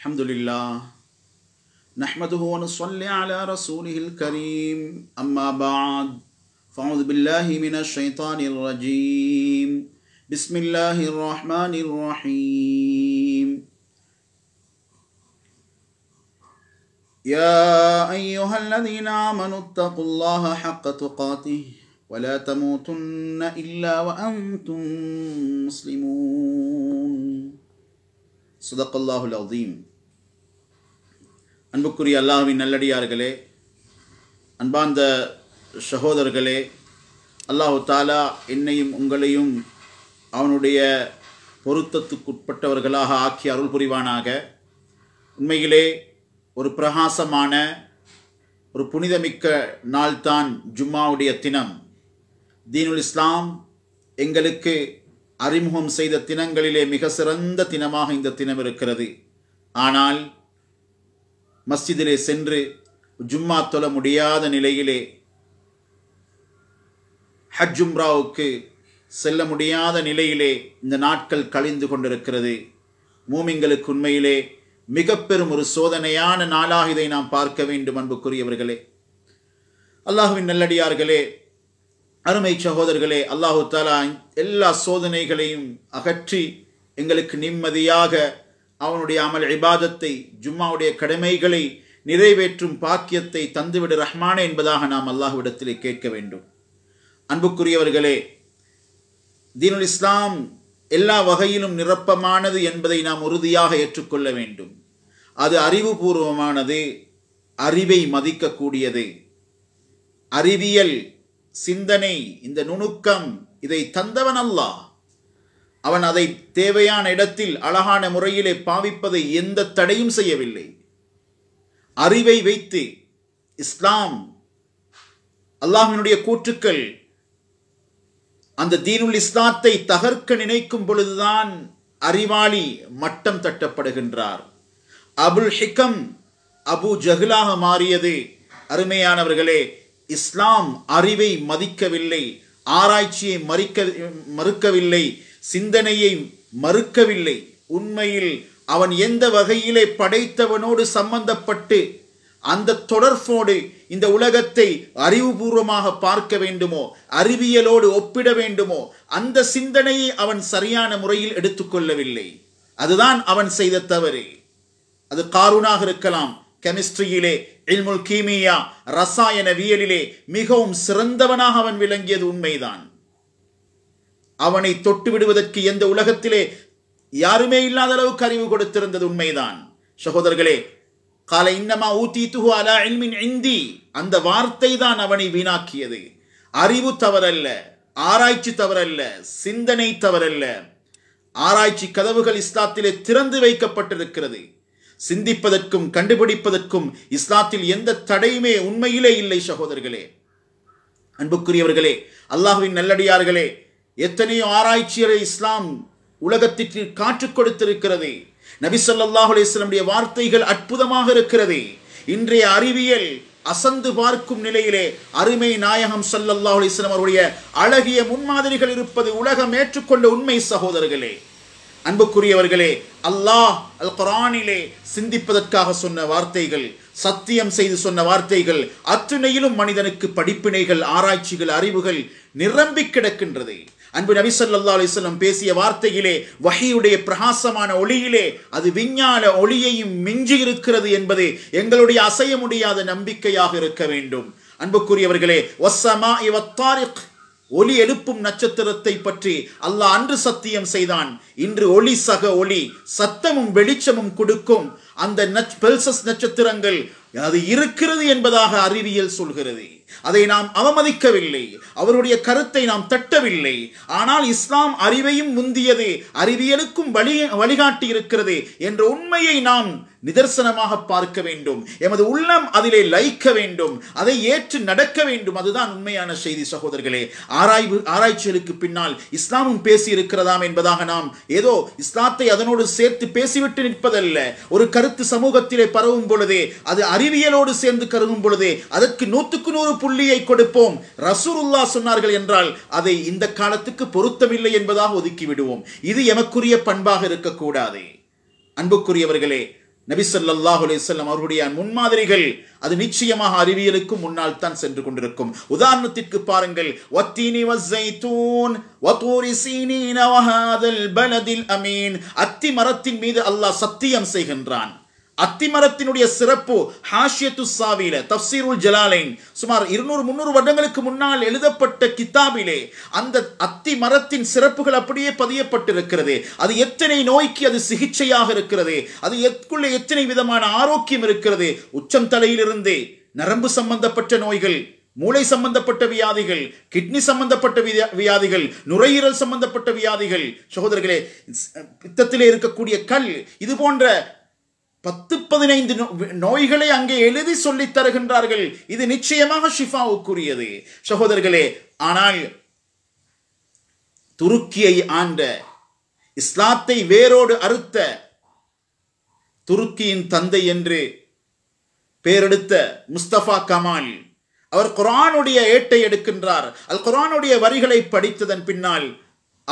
الحمد لله نحمده ونصلي على رسوله الكريم أما بعد فأعوذ بالله من الشيطان الرجيم بسم الله الرحمن الرحيم يا أيها الذين آمنوا اتقوا الله حق تقاته ولا تموتن إلا وأنتم مسلمون صدق الله العظيم அன்புக்குரிய அல்லாஹுவின் நல்லடியார்களே அன்பார்ந்த சகோதரர்களே அல்லாஹு தாலா என்னையும் உங்களையும் அவனுடைய பொருத்தத்துக்குட்பட்டவர்களாக ஆக்கி அருள் புரிவானாக உண்மையிலே ஒரு பிரகாசமான ஒரு புனிதமிக்க நாள்தான் ஜும்மாவுடைய தினம் தீனுல் இஸ்லாம் எங்களுக்கு அறிமுகம் செய்த தினங்களிலே மிக சிறந்த தினமாக இந்த தினம் இருக்கிறது ஆனால் மஸ்ஜிதிலே சென்று ஜும்மா தொல முடியாத நிலையிலே ஹஜ் உம்ராவுக்கு செல்ல முடியாத நிலையிலே இந்த நாட்கள் கழிந்து கொண்டிருக்கிறது மூமிங்களுக்கு உண்மையிலே மிக பெரும் ஒரு சோதனையான நாளாக இதை நாம் பார்க்க வேண்டும் அன்புக்குரியவர்களே அல்லாஹுவின் நல்லடியார்களே அருமை சகோதரர்களே அல்லாஹு தாலா எல்லா சோதனைகளையும் அகற்றி எங்களுக்கு நிம்மதியாக அவனுடைய அமல் இபாதத்தை ஜும்மாவுடைய கடமைகளை நிறைவேற்றும் பாக்கியத்தை தந்துவிடு ரஹ்மானே என்பதாக நாம் அல்லாஹுவிடத்திலே கேட்க வேண்டும் அன்புக்குரியவர்களே தீனுல் இஸ்லாம் எல்லா வகையிலும் நிரப்பமானது என்பதை நாம் உறுதியாக ஏற்றுக்கொள்ள வேண்டும் அது அறிவுபூர்வமானது அறிவை மதிக்கக்கூடியது அறிவியல் சிந்தனை இந்த நுணுக்கம் இதை தந்தவன் அல்லாஹ் அவன் அதை தேவையான இடத்தில் அழகான முறையிலே பாவிப்பதை எந்த தடையும் செய்யவில்லை அறிவை வைத்து இஸ்லாம் அல்லாஹினுடைய கூற்றுக்கள் அந்த தீனுல் இஸ்லாத்தை தகர்க்க நினைக்கும் பொழுதுதான் அறிவாளி மட்டம் தட்டப்படுகின்றார் அபுல் ஹிக்கம் அபு ஜகுலாக மாறியது அருமையானவர்களே இஸ்லாம் அறிவை மதிக்கவில்லை ஆராய்ச்சியை மறிக்க மறுக்கவில்லை சிந்தனையை மறுக்கவில்லை உண்மையில் அவன் எந்த வகையிலே படைத்தவனோடு சம்பந்தப்பட்டு அந்த தொடர்போடு இந்த உலகத்தை அறிவுபூர்வமாக பார்க்க வேண்டுமோ அறிவியலோடு ஒப்பிட வேண்டுமோ அந்த சிந்தனையை அவன் சரியான முறையில் எடுத்துக்கொள்ளவில்லை அதுதான் அவன் செய்த தவறு அது காரூனாக இருக்கலாம் கெமிஸ்ட்ரியிலே இல்முல் கீமியா ரசாயனவியலிலே மிகவும் சிறந்தவனாக அவன் விளங்கியது உண்மைதான் அவனை தொட்டு விடுவதற்கு எந்த உலகத்திலே யாருமே இல்லாத அளவுக்கு அறிவு கொடுத்திருந்தது உண்மைதான் சகோதரர்களே கால இன்னமா ஊத்தி துகு அலா இந்தி அந்த வார்த்தை தான் அவனை வீணாக்கியது அறிவு தவறல்ல ஆராய்ச்சி தவறல்ல சிந்தனை தவறல்ல ஆராய்ச்சி கதவுகள் இஸ்லாத்திலே திறந்து வைக்கப்பட்டிருக்கிறது சிந்திப்பதற்கும் கண்டுபிடிப்பதற்கும் இஸ்லாத்தில் எந்த தடையுமே உண்மையிலே இல்லை சகோதரர்களே அன்புக்குரியவர்களே அல்லாஹுவின் நல்லடியார்களே எத்தனையோ ஆராய்ச்சியரை இஸ்லாம் உலகத்திற்கு காற்று கொடுத்திருக்கிறது நபிசல்லாஹு அலிஸ்லமுடைய வார்த்தைகள் அற்புதமாக இருக்கிறது இன்றைய அறிவியல் அசந்து பார்க்கும் நிலையிலே அருமை நாயகம் சல்லல்லா அலிஸ்லாம் அவருடைய அழகிய முன்மாதிரிகள் இருப்பது உலகம் ஏற்றுக்கொண்ட உண்மை சகோதரர்களே அன்புக்குரியவர்களே அல்லாஹ் அல் குரானிலே சிந்திப்பதற்காக சொன்ன வார்த்தைகள் சத்தியம் செய்து சொன்ன வார்த்தைகள் அத்துணையிலும் மனிதனுக்கு படிப்பினைகள் ஆராய்ச்சிகள் அறிவுகள் நிரம்பி கிடக்கின்றது அன்பு நபி சொல்லா அலிஸ்லம் பேசிய வார்த்தையிலே வகையுடைய பிரகாசமான ஒளியிலே அது விஞ்ஞான ஒளியையும் மிஞ்சி இருக்கிறது என்பது எங்களுடைய அசைய முடியாத நம்பிக்கையாக இருக்க வேண்டும் அன்புக்குரியவர்களே ஒசமா இவத்தாரிக் ஒளி எழுப்பும் நட்சத்திரத்தை பற்றி அல்லாஹ் அன்று சத்தியம் செய்தான் இன்று ஒளி சக ஒளி சத்தமும் வெளிச்சமும் கொடுக்கும் அந்த பெல்சஸ் நட்சத்திரங்கள் அது இருக்கிறது என்பதாக அறிவியல் சொல்கிறது அதை நாம் அவமதிக்கவில்லை அவருடைய கருத்தை நாம் தட்டவில்லை ஆனால் இஸ்லாம் அறிவையும் முந்தியது அறிவியலுக்கும் வழி வழிகாட்டி இருக்கிறது என்ற உண்மையை நாம் நிதர்சனமாக பார்க்க வேண்டும் எமது உள்ளம் அதிலே லயிக்க வேண்டும் அதை ஏற்று நடக்க வேண்டும் அதுதான் உண்மையான செய்தி சகோதரர்களே ஆராய்வு ஆராய்ச்சிகளுக்கு பின்னால் இஸ்லாமும் பேசி இருக்கிறதாம் என்பதாக நாம் ஏதோ இஸ்லாத்தை அதனோடு சேர்த்து பேசிவிட்டு நிற்பதல்ல ஒரு கருத்து சமூகத்திலே பரவும் பொழுதே அது அறிவியலோடு சேர்ந்து கருவும் பொழுதே அதற்கு நூற்றுக்கு நூறு புள்ளியை கொடுப்போம் ரசூருல்லா சொன்னார்கள் என்றால் அதை இந்த காலத்துக்கு பொருத்தமில்லை என்பதாக ஒதுக்கி விடுவோம் இது எமக்குரிய பண்பாக இருக்கக்கூடாது அன்புக்குரியவர்களே நபிசல்லாஹ் அலிசல்லம் அவர்களுடைய முன்மாதிரிகள் அது நிச்சயமாக அறிவியலுக்கு முன்னால் தான் சென்று கொண்டிருக்கும் உதாரணத்திற்கு பாருங்கள் பலதில் அமீன் அத்தி மரத்தின் மீது அல்லாஹ் சத்தியம் செய்கின்றான் அத்திமரத்தினுடைய சிறப்பு ஹாஷியத்து சாவியில தப்சீருல் ஜலாலைன் சுமார் இருநூறு முந்நூறு வருடங்களுக்கு முன்னால் எழுதப்பட்ட கித்தாபிலே அந்த அத்தி மரத்தின் சிறப்புகள் அப்படியே பதியப்பட்டிருக்கிறது அது எத்தனை நோய்க்கு அது சிகிச்சையாக இருக்கிறது அது எத்துக்குள்ளே எத்தனை விதமான ஆரோக்கியம் இருக்கிறது உச்சம் தலையிலிருந்தே நரம்பு சம்பந்தப்பட்ட நோய்கள் மூளை சம்பந்தப்பட்ட வியாதிகள் கிட்னி சம்பந்தப்பட்ட வியாதிகள் நுரையீரல் சம்பந்தப்பட்ட வியாதிகள் சகோதரர்களே பித்தத்திலே இருக்கக்கூடிய கல் இது போன்ற பத்து பதினைந்து நோய்களை அங்கே எழுதி சொல்லி தருகின்றார்கள் இது நிச்சயமாக ஷிஃபாவுக்குரியது சகோதரர்களே ஆனால் துருக்கியை ஆண்ட இஸ்லாத்தை வேரோடு அறுத்த துருக்கியின் தந்தை என்று பேரெடுத்த முஸ்தபா கமால் அவர் குரானுடைய ஏட்டை எடுக்கின்றார் அல் குரானுடைய வரிகளை படித்ததன் பின்னால்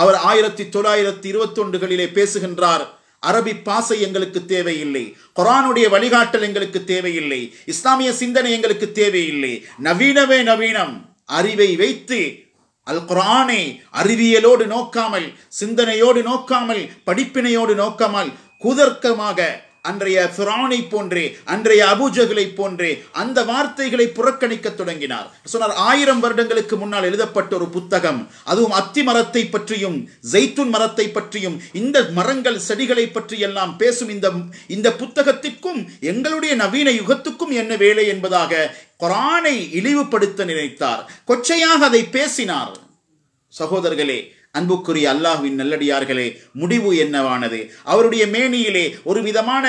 அவர் ஆயிரத்தி தொள்ளாயிரத்தி இருபத்தொண்டுகளிலே பேசுகின்றார் அரபி பாசை எங்களுக்கு தேவையில்லை குரானுடைய வழிகாட்டல் எங்களுக்கு தேவையில்லை இஸ்லாமிய சிந்தனை எங்களுக்கு தேவையில்லை நவீனவே நவீனம் அறிவை வைத்து அல் குரானை அறிவியலோடு நோக்காமல் சிந்தனையோடு நோக்காமல் படிப்பினையோடு நோக்காமல் குதர்க்கமாக அன்றைய ஃபிரானை போன்றே அன்றைய அபுஜகளை போன்றே அந்த வார்த்தைகளை புறக்கணிக்க தொடங்கினார் சொன்னார் ஆயிரம் வருடங்களுக்கு முன்னால் எழுதப்பட்ட ஒரு புத்தகம் அதுவும் அத்தி மரத்தை பற்றியும் ஜெய்துன் மரத்தை பற்றியும் இந்த மரங்கள் செடிகளை பற்றி எல்லாம் பேசும் இந்த இந்த புத்தகத்திற்கும் எங்களுடைய நவீன யுகத்துக்கும் என்ன வேலை என்பதாக குரானை இழிவுபடுத்த நினைத்தார் கொச்சையாக அதை பேசினார் சகோதரர்களே அன்புக்குரிய அல்லாஹுவின் நல்லடியார்களே முடிவு என்னவானது அவருடைய மேனியிலே ஒரு விதமான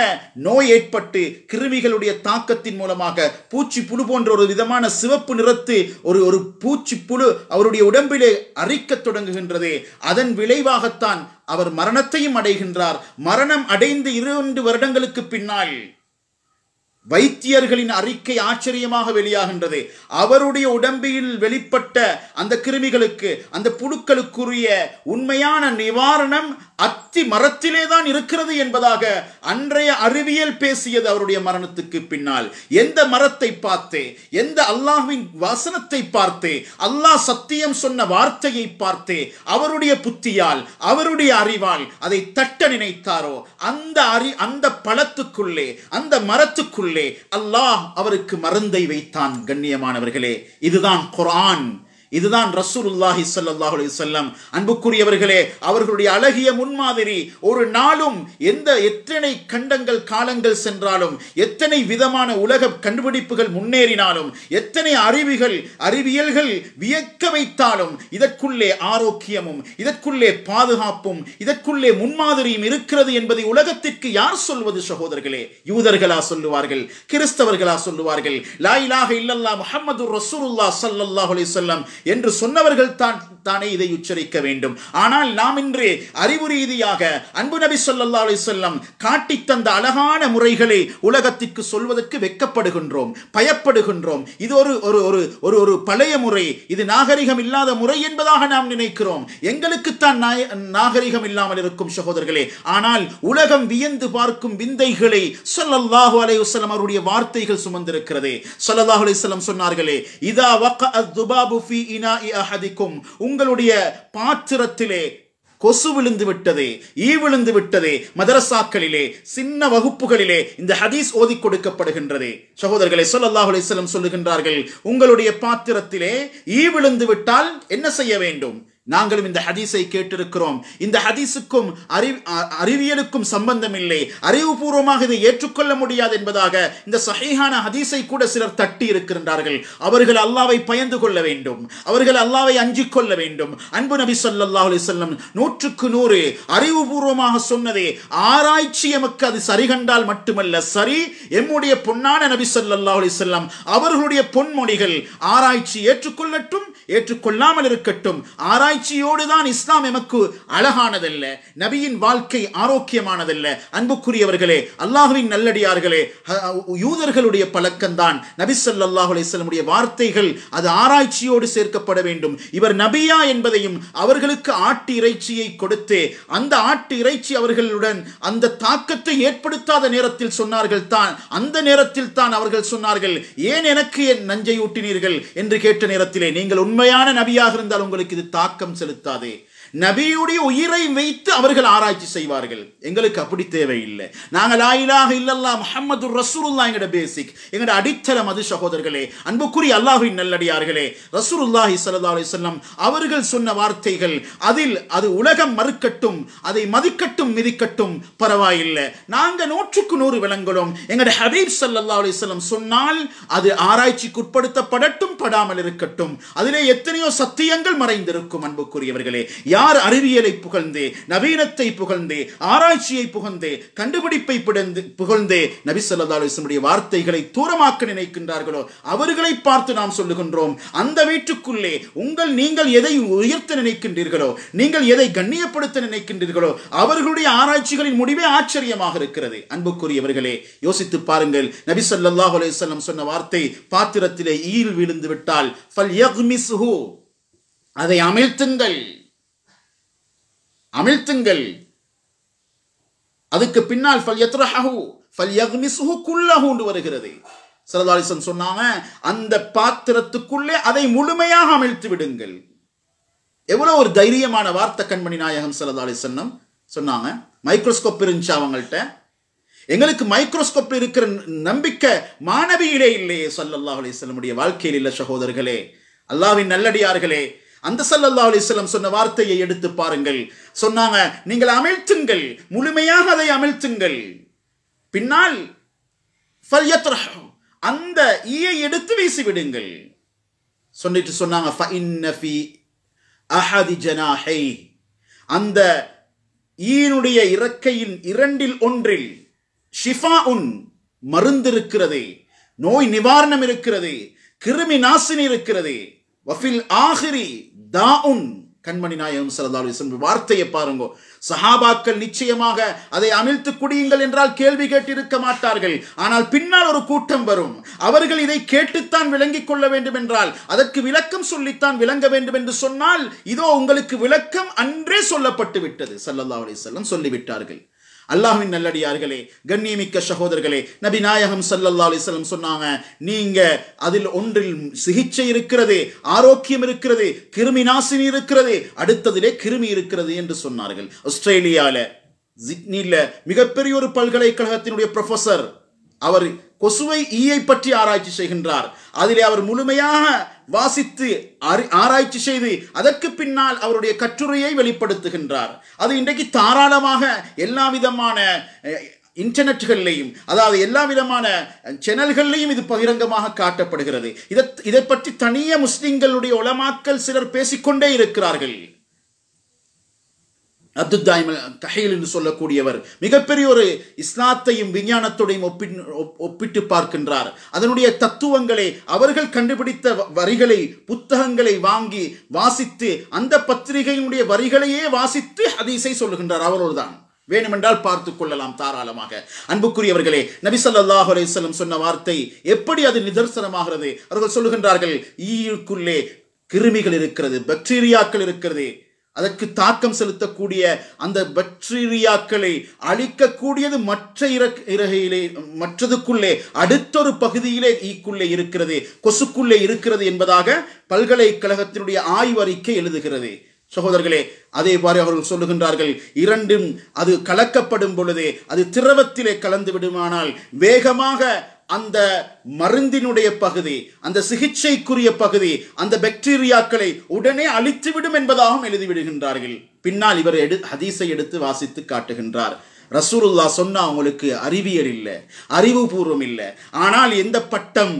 நோய் ஏற்பட்டு கிருமிகளுடைய தாக்கத்தின் மூலமாக பூச்சி புழு போன்ற ஒரு விதமான சிவப்பு நிறத்து ஒரு ஒரு பூச்சி புழு அவருடைய உடம்பிலே அரிக்கத் தொடங்குகின்றது அதன் விளைவாகத்தான் அவர் மரணத்தையும் அடைகின்றார் மரணம் அடைந்து இரண்டு வருடங்களுக்கு பின்னால் வைத்தியர்களின் அறிக்கை ஆச்சரியமாக வெளியாகின்றது அவருடைய உடம்பில் வெளிப்பட்ட அந்த கிருமிகளுக்கு அந்த புழுக்களுக்குரிய உண்மையான நிவாரணம் அத்தி மரத்திலே தான் இருக்கிறது என்பதாக அன்றைய அறிவியல் பேசியது அவருடைய மரணத்துக்கு பின்னால் எந்த மரத்தை பார்த்து எந்த அல்லாஹ்வின் வசனத்தை பார்த்து அல்லாஹ் சத்தியம் சொன்ன வார்த்தையை பார்த்து அவருடைய புத்தியால் அவருடைய அறிவால் அதை தட்ட நினைத்தாரோ அந்த அறி அந்த பழத்துக்குள்ளே அந்த மரத்துக்குள்ளே அல்லாஹ் அவருக்கு மருந்தை வைத்தான் கண்ணியமானவர்களே இதுதான் குரான் இதுதான் ரசூலுல்லாஹி சல்லாஹ் செல்லம் அன்புக்குரியவர்களே அவர்களுடைய அழகிய முன்மாதிரி ஒரு நாளும் எந்த எத்தனை கண்டங்கள் காலங்கள் சென்றாலும் எத்தனை விதமான உலக கண்டுபிடிப்புகள் முன்னேறினாலும் எத்தனை அறிவிகள் அறிவியல்கள் வியக்க வைத்தாலும் இதற்குள்ளே ஆரோக்கியமும் இதற்குள்ளே பாதுகாப்பும் இதற்குள்ளே முன்மாதிரியும் இருக்கிறது என்பதை உலகத்திற்கு யார் சொல்வது சகோதரர்களே யூதர்களா சொல்லுவார்கள் கிறிஸ்தவர்களா சொல்லுவார்கள் லாயிலாக இல்லல்லா முகமது ரசூலுல்லா சல்லாஹ் செல்லம் என்று சொன்னவர்கள் தான் தானே இதை உச்சரிக்க வேண்டும் ஆனால் நாம் இன்று அறிவு ரீதியாக அன்பு நபி சொல்லா அலி சொல்லம் காட்டி தந்த அழகான முறைகளை உலகத்திற்கு சொல்வதற்கு வெக்கப்படுகின்றோம் பயப்படுகின்றோம் இது ஒரு ஒரு ஒரு ஒரு ஒரு பழைய முறை இது நாகரிகம் இல்லாத முறை என்பதாக நாம் நினைக்கிறோம் எங்களுக்குத்தான் நாகரிகம் இல்லாமல் இருக்கும் சகோதரர்களே ஆனால் உலகம் வியந்து பார்க்கும் விந்தைகளை சொல்லல்லாஹு அலையுசல்லம் அவருடைய வார்த்தைகள் சுமந்திருக்கிறது சொல்லல்லாஹு அலையுசல்லம் சொன்னார்களே இதா வக்க துபாபு ஃபி இனா அஹதிக்கும் உங்கள் உங்களுடைய பாத்திரத்திலே கொசு விழுந்து விட்டது ஈ விழுந்து விட்டது மதரசாக்களிலே சின்ன வகுப்புகளிலே இந்த ஹதீஸ் ஓதி கொடுக்கப்படுகின்றது சகோதரர்களை சொல்லல்லாஹு அலிஸ்லம் சொல்லுகின்றார்கள் உங்களுடைய பாத்திரத்திலே ஈ விழுந்து விட்டால் என்ன செய்ய வேண்டும் நாங்களும் இந்த ஹதீஸை கேட்டிருக்கிறோம் இந்த ஹதீஸுக்கும் அறி அறிவியலுக்கும் சம்பந்தம் இல்லை அறிவுபூர்வமாக இதை ஏற்றுக்கொள்ள முடியாது என்பதாக இந்த சஹீஹான ஹதீஸை கூட சிலர் தட்டி இருக்கின்றார்கள் அவர்கள் அல்லாவை பயந்து கொள்ள வேண்டும் அவர்கள் அல்லாவை அஞ்சிக் கொள்ள வேண்டும் அன்பு நபி சொல்லா சொல்லம் நூற்றுக்கு நூறு அறிவுபூர்வமாக சொன்னதே ஆராய்ச்சி எமக்கு அது சரி கண்டால் மட்டுமல்ல சரி எம்முடைய பொன்னான நபி சொல்லா சொல்லம் அவர்களுடைய பொன்மொழிகள் ஆராய்ச்சி ஏற்றுக்கொள்ளட்டும் ஏற்றுக்கொள்ளாமல் இருக்கட்டும் ஆராய்ச்சி காட்சியோடு தான் இஸ்லாம் எமக்கு அழகானதல்ல நபியின் வாழ்க்கை ஆரோக்கியமானதல்ல அன்புக்குரியவர்களே அல்லாஹுவின் நல்லடியார்களே யூதர்களுடைய பழக்கம்தான் நபி சொல்லாஹு அலிஸ்லமுடைய வார்த்தைகள் அது ஆராய்ச்சியோடு சேர்க்கப்பட வேண்டும் இவர் நபியா என்பதையும் அவர்களுக்கு ஆட்டு இறைச்சியை கொடுத்து அந்த ஆட்டு இறைச்சி அவர்களுடன் அந்த தாக்கத்தை ஏற்படுத்தாத நேரத்தில் சொன்னார்கள் தான் அந்த நேரத்தில் தான் அவர்கள் சொன்னார்கள் ஏன் எனக்கு என் நஞ்சை ஊட்டினீர்கள் என்று கேட்ட நேரத்திலே நீங்கள் உண்மையான நபியாக இருந்தால் உங்களுக்கு இது தாக்கம் நாட்டம் செலுத்தாதே நபியுடைய உயிரை வைத்து அவர்கள் ஆராய்ச்சி செய்வார்கள் எங்களுக்கு அப்படி தேவையில்லை நாங்கள் ஆயிலாக இல்லல்லா முகமது ரசூருல்லா எங்கட பேசிக் எங்கட அடித்தள மது சகோதரர்களே அன்புக்குரிய அல்லாஹின் நல்லடியார்களே ரசூருல்லாஹி சல்லா சொல்லம் அவர்கள் சொன்ன வார்த்தைகள் அதில் அது உலகம் மறுக்கட்டும் அதை மதிக்கட்டும் மிதிக்கட்டும் பரவாயில்லை நாங்கள் நூற்றுக்கு நூறு விளங்குகிறோம் எங்கட ஹபீப் சல்லா சொல்லம் சொன்னால் அது ஆராய்ச்சிக்குட்படுத்தப்படட்டும் படாமல் இருக்கட்டும் அதிலே எத்தனையோ சத்தியங்கள் மறைந்திருக்கும் அன்புக்குரியவர்களே யார் அறிவியலை புகழ்ந்தே நவீனத்தை புகழ்ந்தே ஆராய்ச்சியை புகழ்ந்தே கண்டுபிடிப்பை பிடந்து புகழ்ந்தே நபி சொல்லா வார்த்தைகளை தூரமாக்க நினைக்கின்றார்களோ அவர்களை பார்த்து நாம் சொல்லுகின்றோம் அந்த வீட்டுக்குள்ளே உங்கள் நீங்கள் எதை உயர்த்த நினைக்கின்றீர்களோ நீங்கள் எதை கண்ணியப்படுத்த நினைக்கின்றீர்களோ அவர்களுடைய ஆராய்ச்சிகளின் முடிவே ஆச்சரியமாக இருக்கிறது அன்புக்குரியவர்களே யோசித்து பாருங்கள் நபி சொல்லாஹ் அலையம் சொன்ன வார்த்தை பாத்திரத்திலே ஈல் விழுந்து விட்டால் அதை அமிழ்த்துங்கள் அமிழ்த்துங்கள் அதுக்கு பின்னால் ஃபல் ஃபல் வருகிறது சரதாலிசன் சொன்னாங்க அந்த பாத்திரத்துக்குள்ளே அதை முழுமையாக அமிழ்த்து விடுங்கள் எவ்வளோ ஒரு தைரியமான வார்த்தை கண்மணி நாயகம் சரதாலி சொன்னாங்க மைக்ரோஸ்கோப் இருந்துச்சு அவங்கள்ட்ட எங்களுக்கு மைக்ரோஸ்கோப் இருக்கிற நம்பிக்கை மாணவியிலே இல்லையே சொல்லல்லாஹ் அலிஸ்லமுடைய வாழ்க்கையில் இல்லை சகோதரர்களே அல்லாவின் நல்லடியார்களே அந்த சல்லல்லா அலிஸ்லம் சொன்ன வார்த்தையை எடுத்து பாருங்கள் சொன்னாங்க நீங்கள் அமிழ்த்துங்கள் முழுமையாக அதை அமிழ்த்துங்கள் பின்னால் அந்த ஈயை எடுத்து வீசி விடுங்கள் சொல்லிட்டு சொன்னாங்க அந்த ஈனுடைய இறக்கையின் இரண்டில் ஒன்றில் ஷிஃபா உன் மருந்து இருக்கிறது நோய் நிவாரணம் இருக்கிறது கிருமி நாசினி இருக்கிறது வஃபில் ஆஹிரி தாவுன் கண்மணி நாயகம் சரதாலு வார்த்தையை பாருங்க சஹாபாக்கள் நிச்சயமாக அதை அமிழ்த்து குடியுங்கள் என்றால் கேள்வி கேட்டிருக்க மாட்டார்கள் ஆனால் பின்னால் ஒரு கூட்டம் வரும் அவர்கள் இதை கேட்டுத்தான் விளங்கிக் கொள்ள வேண்டும் என்றால் அதற்கு விளக்கம் சொல்லித்தான் விளங்க வேண்டும் என்று சொன்னால் இதோ உங்களுக்கு விளக்கம் அன்றே சொல்லப்பட்டு விட்டது சல்லல்லா அலிசல்லம் சொல்லிவிட்டார்கள் அல்லாஹின் நல்லடியார்களே கண்ணியமிக்க சகோதரர்களே நபி நாயகம் சல்லல்லா அலிஸ்லம் சொன்னாங்க நீங்க அதில் ஒன்றில் சிகிச்சை இருக்கிறது ஆரோக்கியம் இருக்கிறது கிருமி நாசினி இருக்கிறது அடுத்ததிலே கிருமி இருக்கிறது என்று சொன்னார்கள் ஆஸ்திரேலியாவில் சிட்னியில் மிகப்பெரிய ஒரு பல்கலைக்கழகத்தினுடைய ப்ரொஃபஸர் அவர் கொசுவை ஈயை பற்றி ஆராய்ச்சி செய்கின்றார் அதிலே அவர் முழுமையாக வாசித்து ஆராய்ச்சி செய்து அதற்கு பின்னால் அவருடைய கட்டுரையை வெளிப்படுத்துகின்றார் அது இன்றைக்கு தாராளமாக எல்லா விதமான இன்டர்நெட்டுகள்லையும் அதாவது எல்லா விதமான சேனல்கள்லையும் இது பகிரங்கமாக காட்டப்படுகிறது இதை இதை பற்றி தனிய முஸ்லிம்களுடைய உளமாக்கல் சிலர் பேசிக்கொண்டே இருக்கிறார்கள் அப்துத்தாய்மல் கஹீல் என்று சொல்லக்கூடியவர் மிகப்பெரிய ஒரு இஸ்லாத்தையும் விஞ்ஞானத்தோடையும் ஒப்பிட்டு பார்க்கின்றார் அதனுடைய தத்துவங்களை அவர்கள் கண்டுபிடித்த வரிகளை புத்தகங்களை வாங்கி வாசித்து அந்த பத்திரிகையினுடைய வரிகளையே வாசித்து அதிசை சொல்லுகின்றார் அவரோடுதான் வேணுமென்றால் பார்த்து கொள்ளலாம் தாராளமாக அன்புக்குரியவர்களே நபி சொல்லாஹு அலையம் சொன்ன வார்த்தை எப்படி அது நிதர்சனமாகிறது அவர்கள் சொல்லுகின்றார்கள் ஈக்குள்ளே கிருமிகள் இருக்கிறது பக்டீரியாக்கள் இருக்கிறது அதற்கு தாக்கம் செலுத்தக்கூடிய அந்த பக்டீரியாக்களை அழிக்கக்கூடியது மற்ற இறக் இறகையிலே மற்றதுக்குள்ளே அடுத்தொரு பகுதியிலே ஈக்குள்ளே இருக்கிறது கொசுக்குள்ளே இருக்கிறது என்பதாக பல்கலைக்கழகத்தினுடைய ஆய்வறிக்கை எழுதுகிறது சகோதரர்களே அதே மாதிரி அவர்கள் சொல்லுகின்றார்கள் இரண்டும் அது கலக்கப்படும் பொழுது அது திரவத்திலே கலந்து விடுமானால் வேகமாக அந்த மருந்தினுடைய பகுதி அந்த சிகிச்சைக்குரிய பகுதி அந்த பாக்டீரியாக்களை உடனே அழித்துவிடும் என்பதாகவும் எழுதிவிடுகின்றார்கள் பின்னால் இவர் எடு ஹதீஸை எடுத்து வாசித்து காட்டுகின்றார் ரசூருல்லா சொன்னா அவங்களுக்கு அறிவியல் இல்லை அறிவுபூர்வம் இல்லை ஆனால் எந்த பட்டம்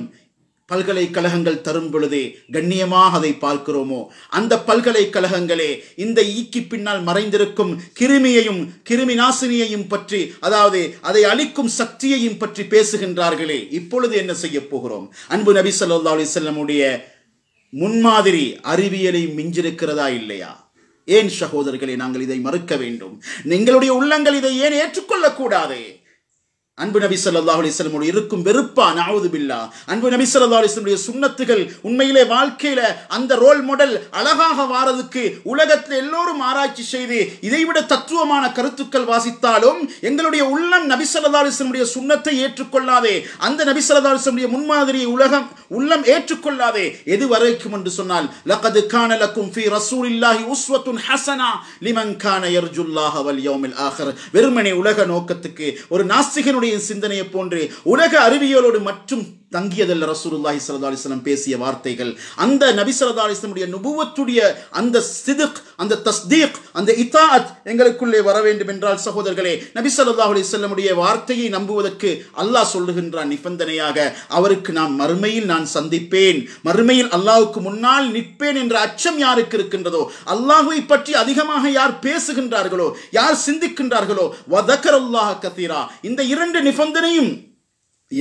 பல்கலைக்கழகங்கள் தரும் பொழுது கண்ணியமாக அதை பார்க்கிறோமோ அந்த பல்கலைக்கழகங்களே இந்த ஈக்கி பின்னால் மறைந்திருக்கும் கிருமியையும் கிருமி நாசினியையும் பற்றி அதாவது அதை அளிக்கும் சக்தியையும் பற்றி பேசுகின்றார்களே இப்பொழுது என்ன செய்ய போகிறோம் அன்பு நபி சல்லா அலிசல்லமுடைய முன்மாதிரி அறிவியலை மிஞ்சிருக்கிறதா இல்லையா ஏன் சகோதரர்களே நாங்கள் இதை மறுக்க வேண்டும் எங்களுடைய உள்ளங்கள் இதை ஏன் ஏற்றுக்கொள்ளக்கூடாது அன்பு நபி சொல்லாஹ் அலிஸ்லமோடு இருக்கும் வெறுப்பா நாவது பில்லா அன்பு நபி சொல்லா அலிஸ்லமுடைய சுண்ணத்துகள் உண்மையிலே வாழ்க்கையில அந்த ரோல் மாடல் அழகாக வாரதுக்கு உலகத்தில் எல்லோரும் ஆராய்ச்சி செய்து இதைவிட தத்துவமான கருத்துக்கள் வாசித்தாலும் எங்களுடைய உள்ளம் நபி சொல்லா அலிஸ்லமுடைய சுண்ணத்தை ஏற்றுக்கொள்ளாதே அந்த நபி சொல்லா அலிஸ்லமுடைய முன்மாதிரியை உலகம் உள்ளம் ஏற்றுக்கொள்ளாதே எது வரைக்கும் என்று சொன்னால் லகது கான லக்கும் ஃபி ரசூலில்லாஹி உஸ்வத்துன் ஹசனா லிமன் கான யர்ஜுல்லாஹ் வல் யௌமில் ஆஹர் வெறுமனே உலக நோக்கத்துக்கு ஒரு நாஸ்திகனுடைய சிந்தனையை போன்று உலக அறிவியலோடு மற்றும் தங்கியதல்ல ரசூலுல்லாஹி சல்லா அலிஸ்லாம் பேசிய வார்த்தைகள் அந்த நபி சல்லா அலிஸ்லமுடைய நுபுவத்துடைய அந்த சிதுக் அந்த தஸ்தீக் அந்த இத்தாத் எங்களுக்குள்ளே வர வேண்டும் என்றால் சகோதரர்களே நபி சல்லாஹ் அலிஸ்லமுடைய வார்த்தையை நம்புவதற்கு அல்லாஹ் சொல்லுகின்றான் நிபந்தனையாக அவருக்கு நான் மறுமையில் நான் சந்திப்பேன் மறுமையில் அல்லாஹுக்கு முன்னால் நிற்பேன் என்ற அச்சம் யாருக்கு இருக்கின்றதோ அல்லாஹுவை பற்றி அதிகமாக யார் பேசுகின்றார்களோ யார் சிந்திக்கின்றார்களோ வதக்கர் அல்லாஹ் கத்தீரா இந்த இரண்டு நிபந்தனையும்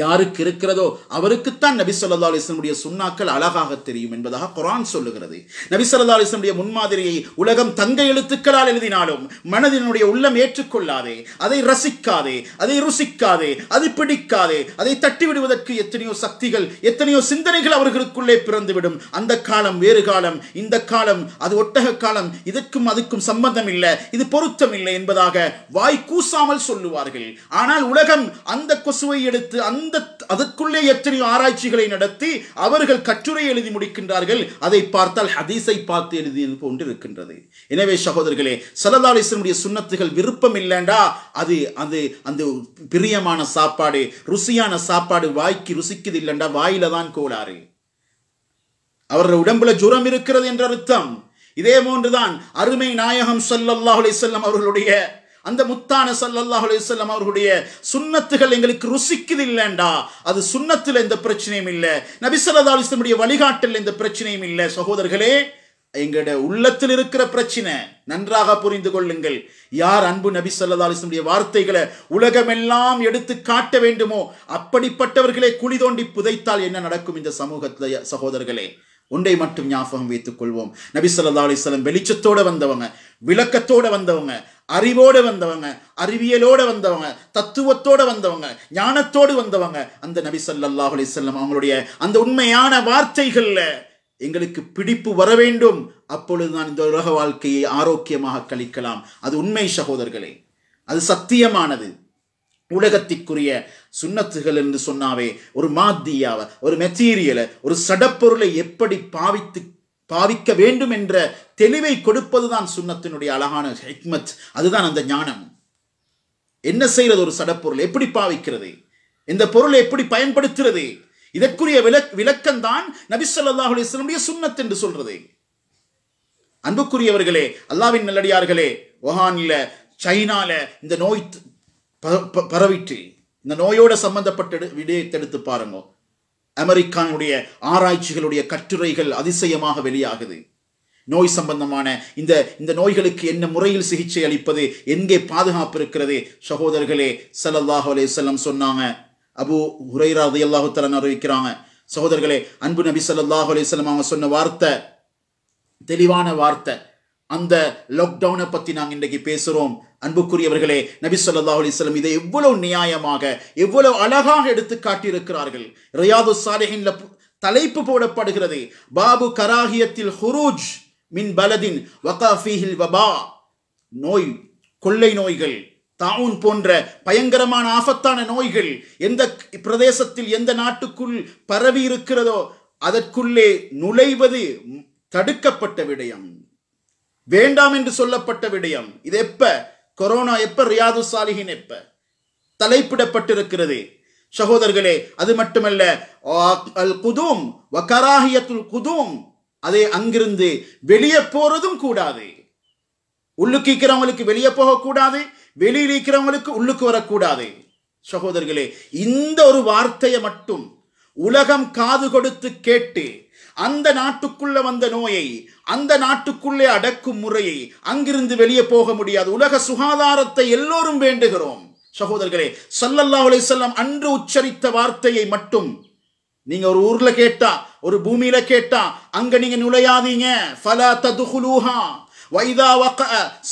யாருக்கு இருக்கிறதோ அவருக்குத்தான் நபி சொல்லா அலிஸ்லமுடைய சுண்ணாக்கள் அழகாக தெரியும் என்பதாக குரான் சொல்லுகிறது நபி சொல்லா அலிஸ்லமுடைய முன்மாதிரியை உலகம் தங்க எழுத்துக்களால் எழுதினாலும் மனதினுடைய உள்ளம் ஏற்றுக்கொள்ளாதே அதை ரசிக்காதே அதை ருசிக்காதே அது பிடிக்காதே அதை தட்டிவிடுவதற்கு எத்தனையோ சக்திகள் எத்தனையோ சிந்தனைகள் அவர்களுக்குள்ளே பிறந்துவிடும் அந்த காலம் வேறு காலம் இந்த காலம் அது ஒட்டக காலம் இதற்கும் அதுக்கும் சம்பந்தம் இல்லை இது பொருத்தம் இல்லை என்பதாக வாய் கூசாமல் சொல்லுவார்கள் ஆனால் உலகம் அந்த கொசுவை எடுத்து அந்த அந்த அதற்குள்ளே எத்தனையோ ஆராய்ச்சிகளை நடத்தி அவர்கள் கட்டுரை எழுதி முடிக்கின்றார்கள் அதை பார்த்தால் ஹதீஸை பார்த்து எழுதியது போன்று இருக்கின்றது எனவே சகோதரர்களே சலதாலிசனுடைய சுண்ணத்துகள் விருப்பம் இல்லைண்டா அது அது அந்த பிரியமான சாப்பாடு ருசியான சாப்பாடு வாய்க்கு ருசிக்குது இல்லைண்டா வாயில தான் கோளாறு அவர்கள் உடம்புல ஜுரம் இருக்கிறது என்ற அர்த்தம் இதே போன்றுதான் அருமை நாயகம் சல்லல்லாஹ் செல்லம் அவர்களுடைய அந்த முத்தான சல்லல்லாஹ் அலுவலம் அவர்களுடைய சுண்ணத்துகள் எங்களுக்கு ருசிக்குது இல்லைண்டா அது சுண்ணத்தில் எந்த பிரச்சனையும் இல்லை நபிசல்லா அலுவலமுடைய வழிகாட்டில் எந்த பிரச்சனையும் இல்லை சகோதரர்களே எங்களுடைய உள்ளத்தில் இருக்கிற பிரச்சனை நன்றாக புரிந்து கொள்ளுங்கள் யார் அன்பு நபி சல்லா அலிஸ்லமுடைய வார்த்தைகளை உலகமெல்லாம் எடுத்து காட்ட வேண்டுமோ அப்படிப்பட்டவர்களே குழி தோண்டி புதைத்தால் என்ன நடக்கும் இந்த சமூகத்தில் சகோதரர்களே ஒன்றை மட்டும் ஞாபகம் வைத்துக் கொள்வோம் நபி சல்லா அலிஸ்லம் வெளிச்சத்தோட வந்தவங்க விளக்கத்தோட வந்தவங்க அறிவோடு வந்தவங்க அறிவியலோடு வந்தவங்க தத்துவத்தோடு வந்தவங்க ஞானத்தோடு வந்தவங்க அந்த நபி சல்லாஹ் அலிசல்லம் அவங்களுடைய அந்த உண்மையான வார்த்தைகளில் எங்களுக்கு பிடிப்பு வர வேண்டும் அப்பொழுது நான் இந்த உலக வாழ்க்கையை ஆரோக்கியமாக கழிக்கலாம் அது உண்மை சகோதரர்களே அது சத்தியமானது உலகத்திற்குரிய சுண்ணத்துகள் என்று சொன்னாவே ஒரு மாத்தியாவை ஒரு மெட்டீரியலை ஒரு சடப்பொருளை எப்படி பாவித்து பாவிக்க வேண்டும் என்ற தெளிவை கொடுப்பதுதான் சுண்ணத்தினுடைய அழகான ஹெக்மத் அதுதான் அந்த ஞானம் என்ன செய்கிறது ஒரு சடப்பொருள் எப்படி பாவிக்கிறது இந்த பொருளை எப்படி பயன்படுத்துறது இதற்குரிய விளக் விளக்கம்தான் நபிசல்லாஹ் அலிஸ்லமுடைய சுண்ணத் என்று சொல்றது அன்புக்குரியவர்களே அல்லாவின் நல்லடியார்களே ஒஹானில சைனால இந்த நோய் பரவிட்டு இந்த நோயோட சம்பந்தப்பட்ட விடயத்தை எடுத்து பாருங்க அமெரிக்கானுடைய ஆராய்ச்சிகளுடைய கட்டுரைகள் அதிசயமாக வெளியாகுது நோய் சம்பந்தமான இந்த இந்த நோய்களுக்கு என்ன முறையில் சிகிச்சை அளிப்பது எங்கே பாதுகாப்பு இருக்கிறது சகோதரர்களே சல்லல்லாஹ் செல்லம் சொன்னாங்க அபு உரைரா அல்லாஹு தலன் அறிவிக்கிறாங்க சகோதரர்களே அன்பு நபி சல்லாஹ் செல்லம் அவங்க சொன்ன வார்த்தை தெளிவான வார்த்தை அந்த லாக்டவுனை பற்றி நாங்கள் இன்றைக்கு பேசுகிறோம் அன்புக்குரியவர்களே நபி சொல்லா அலிஸ்லம் இதை எவ்வளவு நியாயமாக எவ்வளவு அழகாக எடுத்து காட்டியிருக்கிறார்கள் ரியாது சாலைஹின்ல தலைப்பு போடப்படுகிறது பாபு கராகியத்தில் ஹுரூஜ் மின் பலதின் வகாஃபிஹில் வபா நோய் கொள்ளை நோய்கள் தாவுன் போன்ற பயங்கரமான ஆபத்தான நோய்கள் எந்த பிரதேசத்தில் எந்த நாட்டுக்குள் பரவி இருக்கிறதோ அதற்குள்ளே நுழைவது தடுக்கப்பட்ட விடயம் வேண்டாம் என்று சொல்லப்பட்ட விடயம் இது எப்ப கொரோனா எப்ப ரியாது சாலிகின் எப்ப தலைப்பிடப்பட்டிருக்கிறது சகோதரர்களே அது மட்டுமல்ல குதும் குதூம் குதும் அதை அதே அங்கிருந்து வெளியே போறதும் கூடாது உள்ளுக்கு இருக்கிறவங்களுக்கு வெளியே போகக்கூடாது வெளியில் இருக்கிறவங்களுக்கு உள்ளுக்கு வரக்கூடாது சகோதரர்களே இந்த ஒரு வார்த்தையை மட்டும் உலகம் காது கொடுத்து கேட்டு அந்த நாட்டுக்குள்ள வந்த நோயை அந்த நாட்டுக்குள்ளே அடக்கும் முறையை அங்கிருந்து வெளியே போக முடியாது உலக சுகாதாரத்தை எல்லோரும் வேண்டுகிறோம் சகோதரர்களே சல்லல்லா செல்லம் அன்று உச்சரித்த வார்த்தையை மட்டும் நீங்க ஒரு ஊர்ல கேட்டா ஒரு பூமியில கேட்டா அங்க நீங்க நுழையாதீங்க வைதா வக்க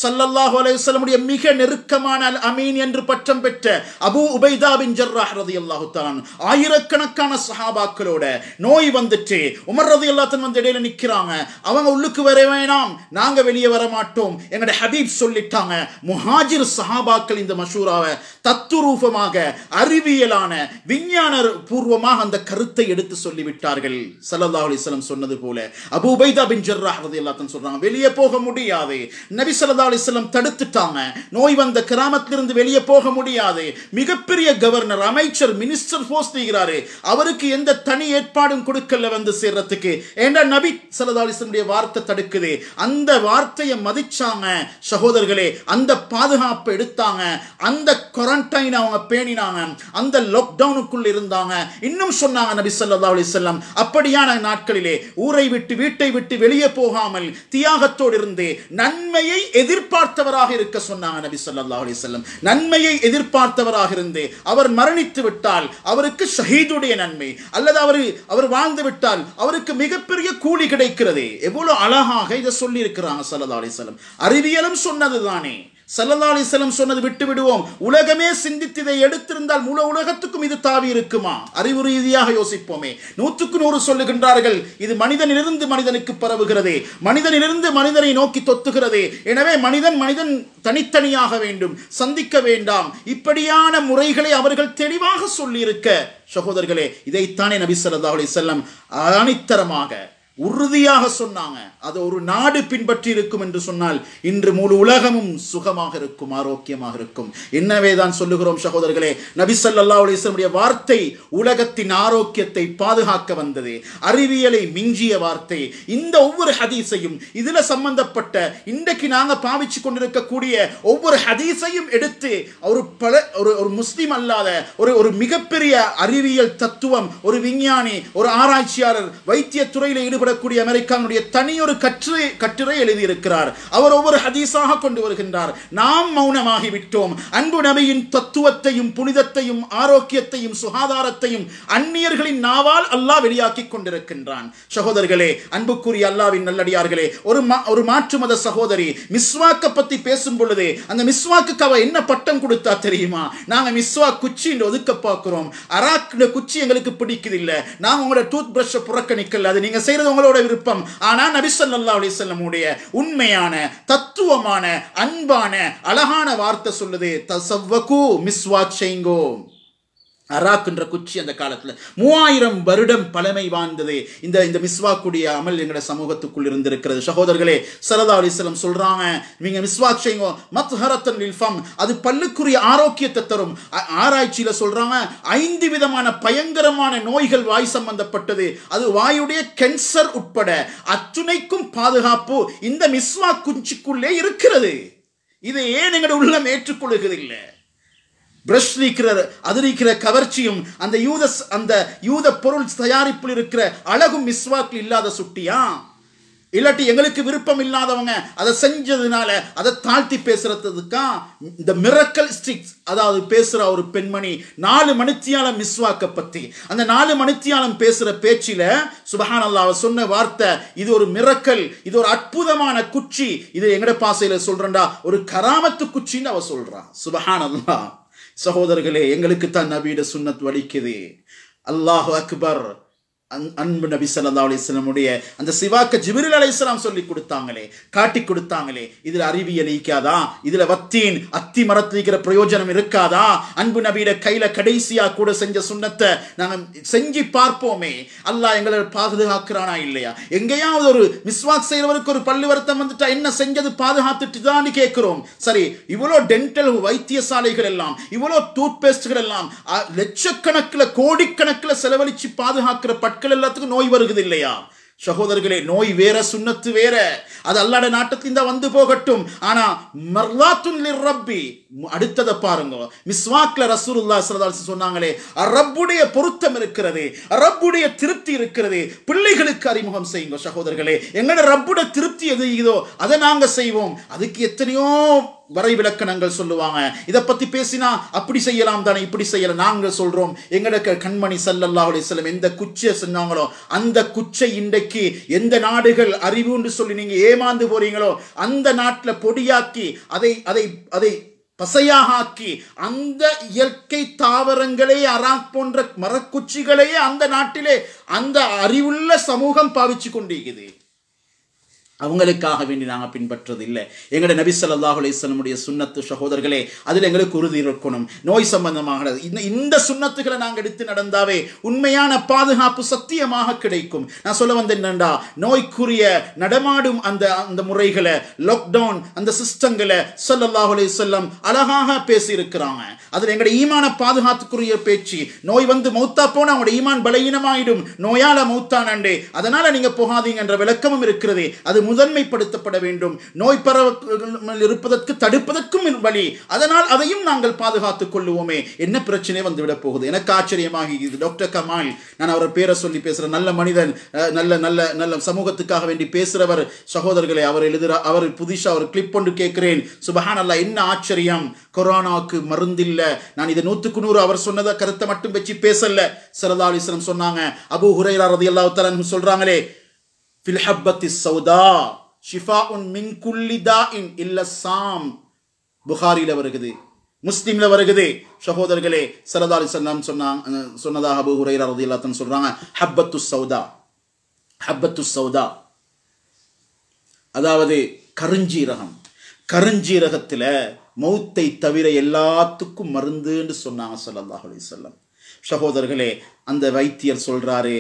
சல்லல்லாஹு அலைவசலமுடைய மிக நெருக்கமான அமீன் என்று பட்டம் பெற்ற அபு உபைதா பின் ஜர்ராஹ் ரதி தான் ஆயிரக்கணக்கான சஹாபாக்களோட நோய் வந்துட்டு உமர் ரதி அல்லாத்தன் வந்து இடையில நிற்கிறாங்க அவங்க உள்ளுக்கு வர வேணாம் நாங்க வெளியே வர மாட்டோம் எங்களோட ஹபீப் சொல்லிட்டாங்க முஹாஜிர் சஹாபாக்கள் இந்த மஷூராவை தத்துரூபமாக அறிவியலான விஞ்ஞான பூர்வமாக அந்த கருத்தை எடுத்து சொல்லிவிட்டார்கள் சல்லல்லாஹ் அலிஸ்லம் சொன்னது போல அபு உபைதா பின் ஜர்ராஹ் ரதி அல்லாத்தன் சொல்றாங்க வெளியே போக முடியும் முடியாது நபி சல்லா அலிஸ்லம் தடுத்துட்டாங்க நோய் வந்த கிராமத்திலிருந்து வெளியே போக முடியாது மிகப்பெரிய கவர்னர் அமைச்சர் மினிஸ்டர் போஸ் செய்கிறாரு அவருக்கு எந்த தனி ஏற்பாடும் கொடுக்கல வந்து சேர்றதுக்கு ஏண்டா நபி சல்லா அலிஸ்லமுடைய வார்த்தை தடுக்குது அந்த வார்த்தையை மதிச்சாங்க சகோதரர்களே அந்த பாதுகாப்பு எடுத்தாங்க அந்த குவாரண்டைன் அவங்க பேணினாங்க அந்த லாக்டவுனுக்குள் இருந்தாங்க இன்னும் சொன்னாங்க நபி சொல்லா அலிஸ்லம் அப்படியான நாட்களிலே ஊரை விட்டு வீட்டை விட்டு வெளியே போகாமல் தியாகத்தோடு இருந்து நன்மையை எதிர்பார்த்தவராக இருக்க சொன்னாங்க நபி சொல்லா அலிசல்லம் நன்மையை எதிர்பார்த்தவராக இருந்து அவர் மரணித்து விட்டால் அவருக்கு ஷஹீதுடைய நன்மை அல்லது அவர் அவர் வாழ்ந்து விட்டால் அவருக்கு மிகப்பெரிய கூலி கிடைக்கிறது எவ்வளவு அழகாக இதை சொல்லி இருக்கிறாங்க சல்லா அலிசல்லம் அறிவியலும் சொன்னது தானே சல்லல்லா செல்லம் சொன்னது விட்டு விடுவோம் உலகமே சிந்தித்து இதை எடுத்திருந்தால் முழு உலகத்துக்கும் இது தாவி இருக்குமா அறிவு ரீதியாக யோசிப்போமே நூற்றுக்கு நூறு சொல்லுகின்றார்கள் இது மனிதனிலிருந்து மனிதனுக்கு பரவுகிறது மனிதனிலிருந்து மனிதனை நோக்கி தொத்துகிறது எனவே மனிதன் மனிதன் தனித்தனியாக வேண்டும் சந்திக்க வேண்டாம் இப்படியான முறைகளை அவர்கள் தெளிவாக சொல்லியிருக்க சகோதரர்களே இதைத்தானே நபி சல்லா செல்லம் ஆணித்தரமாக உறுதியாக சொன்னாங்க அது ஒரு நாடு பின்பற்றி இருக்கும் என்று சொன்னால் இன்று முழு உலகமும் சுகமாக இருக்கும் ஆரோக்கியமாக இருக்கும் என்னவே தான் சொல்லுகிறோம் சகோதரர்களே நபிசல்லா அலிஸ்லமுடைய வார்த்தை உலகத்தின் ஆரோக்கியத்தை பாதுகாக்க வந்தது அறிவியலை மிஞ்சிய வார்த்தை இந்த ஒவ்வொரு ஹதீஸையும் இதில் சம்பந்தப்பட்ட இன்றைக்கு நாங்கள் பாவிச்சு கொண்டிருக்கக்கூடிய ஒவ்வொரு ஹதீஸையும் எடுத்து ஒரு பல ஒரு ஒரு முஸ்லீம் அல்லாத ஒரு ஒரு மிகப்பெரிய அறிவியல் தத்துவம் ஒரு விஞ்ஞானி ஒரு ஆராய்ச்சியாளர் வைத்திய துறையில் ஈடுபட குறிப்பிடக்கூடிய அமெரிக்காவுடைய தனியொரு கற்றை கட்டுரை எழுதியிருக்கிறார் அவர் ஒவ்வொரு ஹதீஸாக கொண்டு வருகின்றார் நாம் மௌனமாகிவிட்டோம் அன்பு நபியின் தத்துவத்தையும் புனிதத்தையும் ஆரோக்கியத்தையும் சுகாதாரத்தையும் அந்நியர்களின் நாவால் அல்லாஹ் வெளியாக்கி கொண்டிருக்கின்றான் சகோதரர்களே அன்புக்குரிய அல்லாவின் நல்லடியார்களே ஒரு ஒரு மாற்று மத சகோதரி மிஸ்வாக்க பத்தி பேசும் பொழுது அந்த மிஸ்வாக்கு அவ என்ன பட்டம் கொடுத்தா தெரியுமா நாங்க மிஸ்வா குச்சி என்று ஒதுக்க பார்க்கிறோம் அராக் குச்சி எங்களுக்கு பிடிக்குது இல்லை நாங்க உங்களோட டூத் பிரஷ் புறக்கணிக்கல அது நீங்க செய்யறது அவங்களோட விருப்பம் ஆனால் நபி சொல்லல்லா அலிசல்லமுடைய உண்மையான தத்துவமான அன்பான அழகான வார்த்தை சொல்லுது தசவ்வகு மிஸ்வாக் செய்ங்கோ அராக் என்ற குச்சி அந்த காலத்தில் மூவாயிரம் வருடம் பழமை வாய்ந்தது இந்த இந்த மிஸ்வாக்குடைய அமல் எங்களோட சமூகத்துக்குள் இருந்திருக்கிறது சகோதரர்களே சரதா அலிஸ்லம் சொல்றாங்க நீங்க மிஸ்வாக் செய்யுங்க மத் ஹரத்தன் அது பல்லுக்குரிய ஆரோக்கியத்தை தரும் ஆராய்ச்சியில் சொல்றாங்க ஐந்து விதமான பயங்கரமான நோய்கள் வாய் சம்பந்தப்பட்டது அது வாயுடைய கேன்சர் உட்பட அத்துணைக்கும் பாதுகாப்பு இந்த மிஸ்வாக் குஞ்சிக்குள்ளே இருக்கிறது இதை ஏன் எங்களோட உள்ளம் ஏற்றுக்கொள்கிறது இல்லை பிரஷ் இருக்கிற அது இருக்கிற கவர்ச்சியும் அந்த யூத அந்த யூத பொருள் தயாரிப்பில் இருக்கிற அழகும் மிஸ்வாக்கில் இல்லாத சுட்டியா இல்லாட்டி எங்களுக்கு விருப்பம் இல்லாதவங்க அதை செஞ்சதுனால அதை தாழ்த்தி பேசுறதுக்கா இந்த மிரக்கல் ஸ்டிக்ஸ் அதாவது பேசுகிற ஒரு பெண்மணி நாலு மணித்தியாலம் மிஸ்வாக்க பற்றி அந்த நாலு மணித்தியாலம் பேசுகிற பேச்சில் சுபஹான் அல்லா சொன்ன வார்த்தை இது ஒரு மிரக்கல் இது ஒரு அற்புதமான குச்சி இது எங்கட பாசையில் சொல்கிறேன்டா ஒரு கராமத்து குச்சின்னு அவ சொல்றான் சுபஹான் அல்லா சகோதரர்களே எங்களுக்கு தான் நபீட சுன்னத் வலிக்குது அல்லாஹு அக்பர் அன்பு நபி சல்லா அலிஸ்லமுடைய அந்த சிவாக்க ஜிபிரில் அலிஸ்லாம் சொல்லி கொடுத்தாங்களே காட்டி கொடுத்தாங்களே இதுல அறிவியல் நீக்காதா இதுல வத்தீன் அத்தி மரத்தில் இருக்கிற பிரயோஜனம் இருக்காதா அன்பு நபியிட கையில கடைசியா கூட செஞ்ச சுண்ணத்தை நாங்கள் செஞ்சு பார்ப்போமே அல்லா எங்களை பாதுகாக்கிறானா இல்லையா எங்கேயாவது ஒரு மிஸ்வாக் செய்யறவருக்கு ஒரு பள்ளி வருத்தம் வந்துட்டா என்ன செஞ்சது பாதுகாத்துட்டு தான் கேட்கிறோம் சரி இவ்வளோ டென்டல் வைத்தியசாலைகள் எல்லாம் இவ்வளோ டூத் பேஸ்ட்கள் எல்லாம் லட்சக்கணக்கில் கோடிக்கணக்கில் செலவழிச்சு பாதுகாக்கிற மக்கள் எல்லாத்துக்கும் நோய் வருகிறது இல்லையா சகோதரர்களே நோய் வேற சுண்ணத்து வேற அது அல்லாட நாட்டத்தின் தான் வந்து போகட்டும் ஆனா மர்லாத்துன் ரப்பி அடுத்ததை பாருங்க மிஸ்வாக்ல ரசூலுல்லா சரதாசி சொன்னாங்களே அரப்புடைய பொருத்தம் இருக்கிறது அரப்புடைய திருப்தி இருக்கிறது பிள்ளைகளுக்கு அறிமுகம் செய்யுங்க சகோதரர்களே எங்களோட ரப்புட திருப்தி எது இதோ அதை நாங்கள் செய்வோம் அதுக்கு எத்தனையோ வரை விளக்கணங்கள் சொல்லுவாங்க இதை பற்றி பேசினா அப்படி செய்யலாம் தானே இப்படி செய்யலாம் நாங்கள் சொல்கிறோம் எங்களுக்கு கண்மணி சல்லல்லா அலிஸ்லம் எந்த குச்சியை செஞ்சாங்களோ அந்த குச்சை இன்றைக்கு எந்த நாடுகள் அறிவுன்னு சொல்லி நீங்கள் ஏமாந்து போகிறீங்களோ அந்த நாட்டில் பொடியாக்கி அதை அதை அதை பசையாகி அந்த இயற்கை தாவரங்களே அராக் போன்ற மரக்குச்சிகளையே அந்த நாட்டிலே அந்த அறிவுள்ள சமூகம் பாவிச்சு கொண்டிருக்குது அவங்களுக்காக வேண்டி நாங்கள் பின்பற்றது இல்லை எங்களோட நபி சொல்லாஹ் அலிஸ்லமுடைய சுண்ணத்து சகோதரர்களே அதில் எங்களுக்கு உறுதி இருக்கணும் நோய் சம்பந்தமாக இந்த இந்த சுண்ணத்துகளை நாங்கள் எடுத்து நடந்தாவே உண்மையான பாதுகாப்பு சத்தியமாக கிடைக்கும் நான் சொல்ல வந்தேன் என்னண்டா நோய்க்குரிய நடமாடும் அந்த அந்த முறைகளை லாக்டவுன் அந்த சிஸ்டங்களை சொல்லல்லாஹ் அலிசல்லம் அழகாக பேசியிருக்கிறாங்க அதில் எங்களோட ஈமான பாதுகாத்துக்குரிய பேச்சு நோய் வந்து மௌத்தா போன அவங்களோட ஈமான் பலகீனமாயிடும் நோயால் மௌத்தானண்டே அதனால் நீங்கள் போகாதீங்க என்ற விளக்கமும் இருக்கிறது அது முதன்மைப்படுத்தப்பட வேண்டும் நோய் பரவல் இருப்பதற்கு தடுப்பதற்கும் வழி அதனால் அதையும் நாங்கள் பாதுகாத்துக் கொள்ளுவோமே என்ன பிரச்சனை வந்துவிட போகுது எனக்கு ஆச்சரியமாக இது டாக்டர் கமால் நான் அவர் பேரை சொல்லி பேசுகிற நல்ல மனிதன் நல்ல நல்ல நல்ல சமூகத்துக்காக வேண்டி பேசுகிறவர் சகோதரர்களை அவர் எழுதுகிற அவர் புதுசாக அவர் கிளிப் ஒன்று கேட்கிறேன் சுபஹான் அல்லா என்ன ஆச்சரியம் கொரோனாவுக்கு மருந்தில்லை நான் இதை நூற்றுக்கு நூறு அவர் சொன்னதை கருத்தை மட்டும் வச்சு பேசல சரதாலிஸ்லம் சொன்னாங்க அபு ஹுரைரா ரதி அல்லா சொல்கிறாங்களே ஃபில் ஹப்பத்தி சௌதா ஷிஃபா உன் மின் குல்லிதா இன் இல்ல சாம் புகாரியில் முஸ்லீம்ல வருகுது சகோதரர்களே சரதா அலி சல்லாம் சொன்னாங்க சொன்னதாக அபு ஹுரைரா ரதி இல்லாத்தன் சொல்றாங்க ஹப்பத்து சௌதா ஹப்பத்து சௌதா அதாவது கருஞ்சீரகம் கருஞ்சீரகத்தில் மௌத்தை தவிர எல்லாத்துக்கும் மருந்துன்னு சொன்னாங்க சல்லாஹ் அலி சொல்லம் சகோதரர்களே அந்த வைத்தியர் சொல்றாரு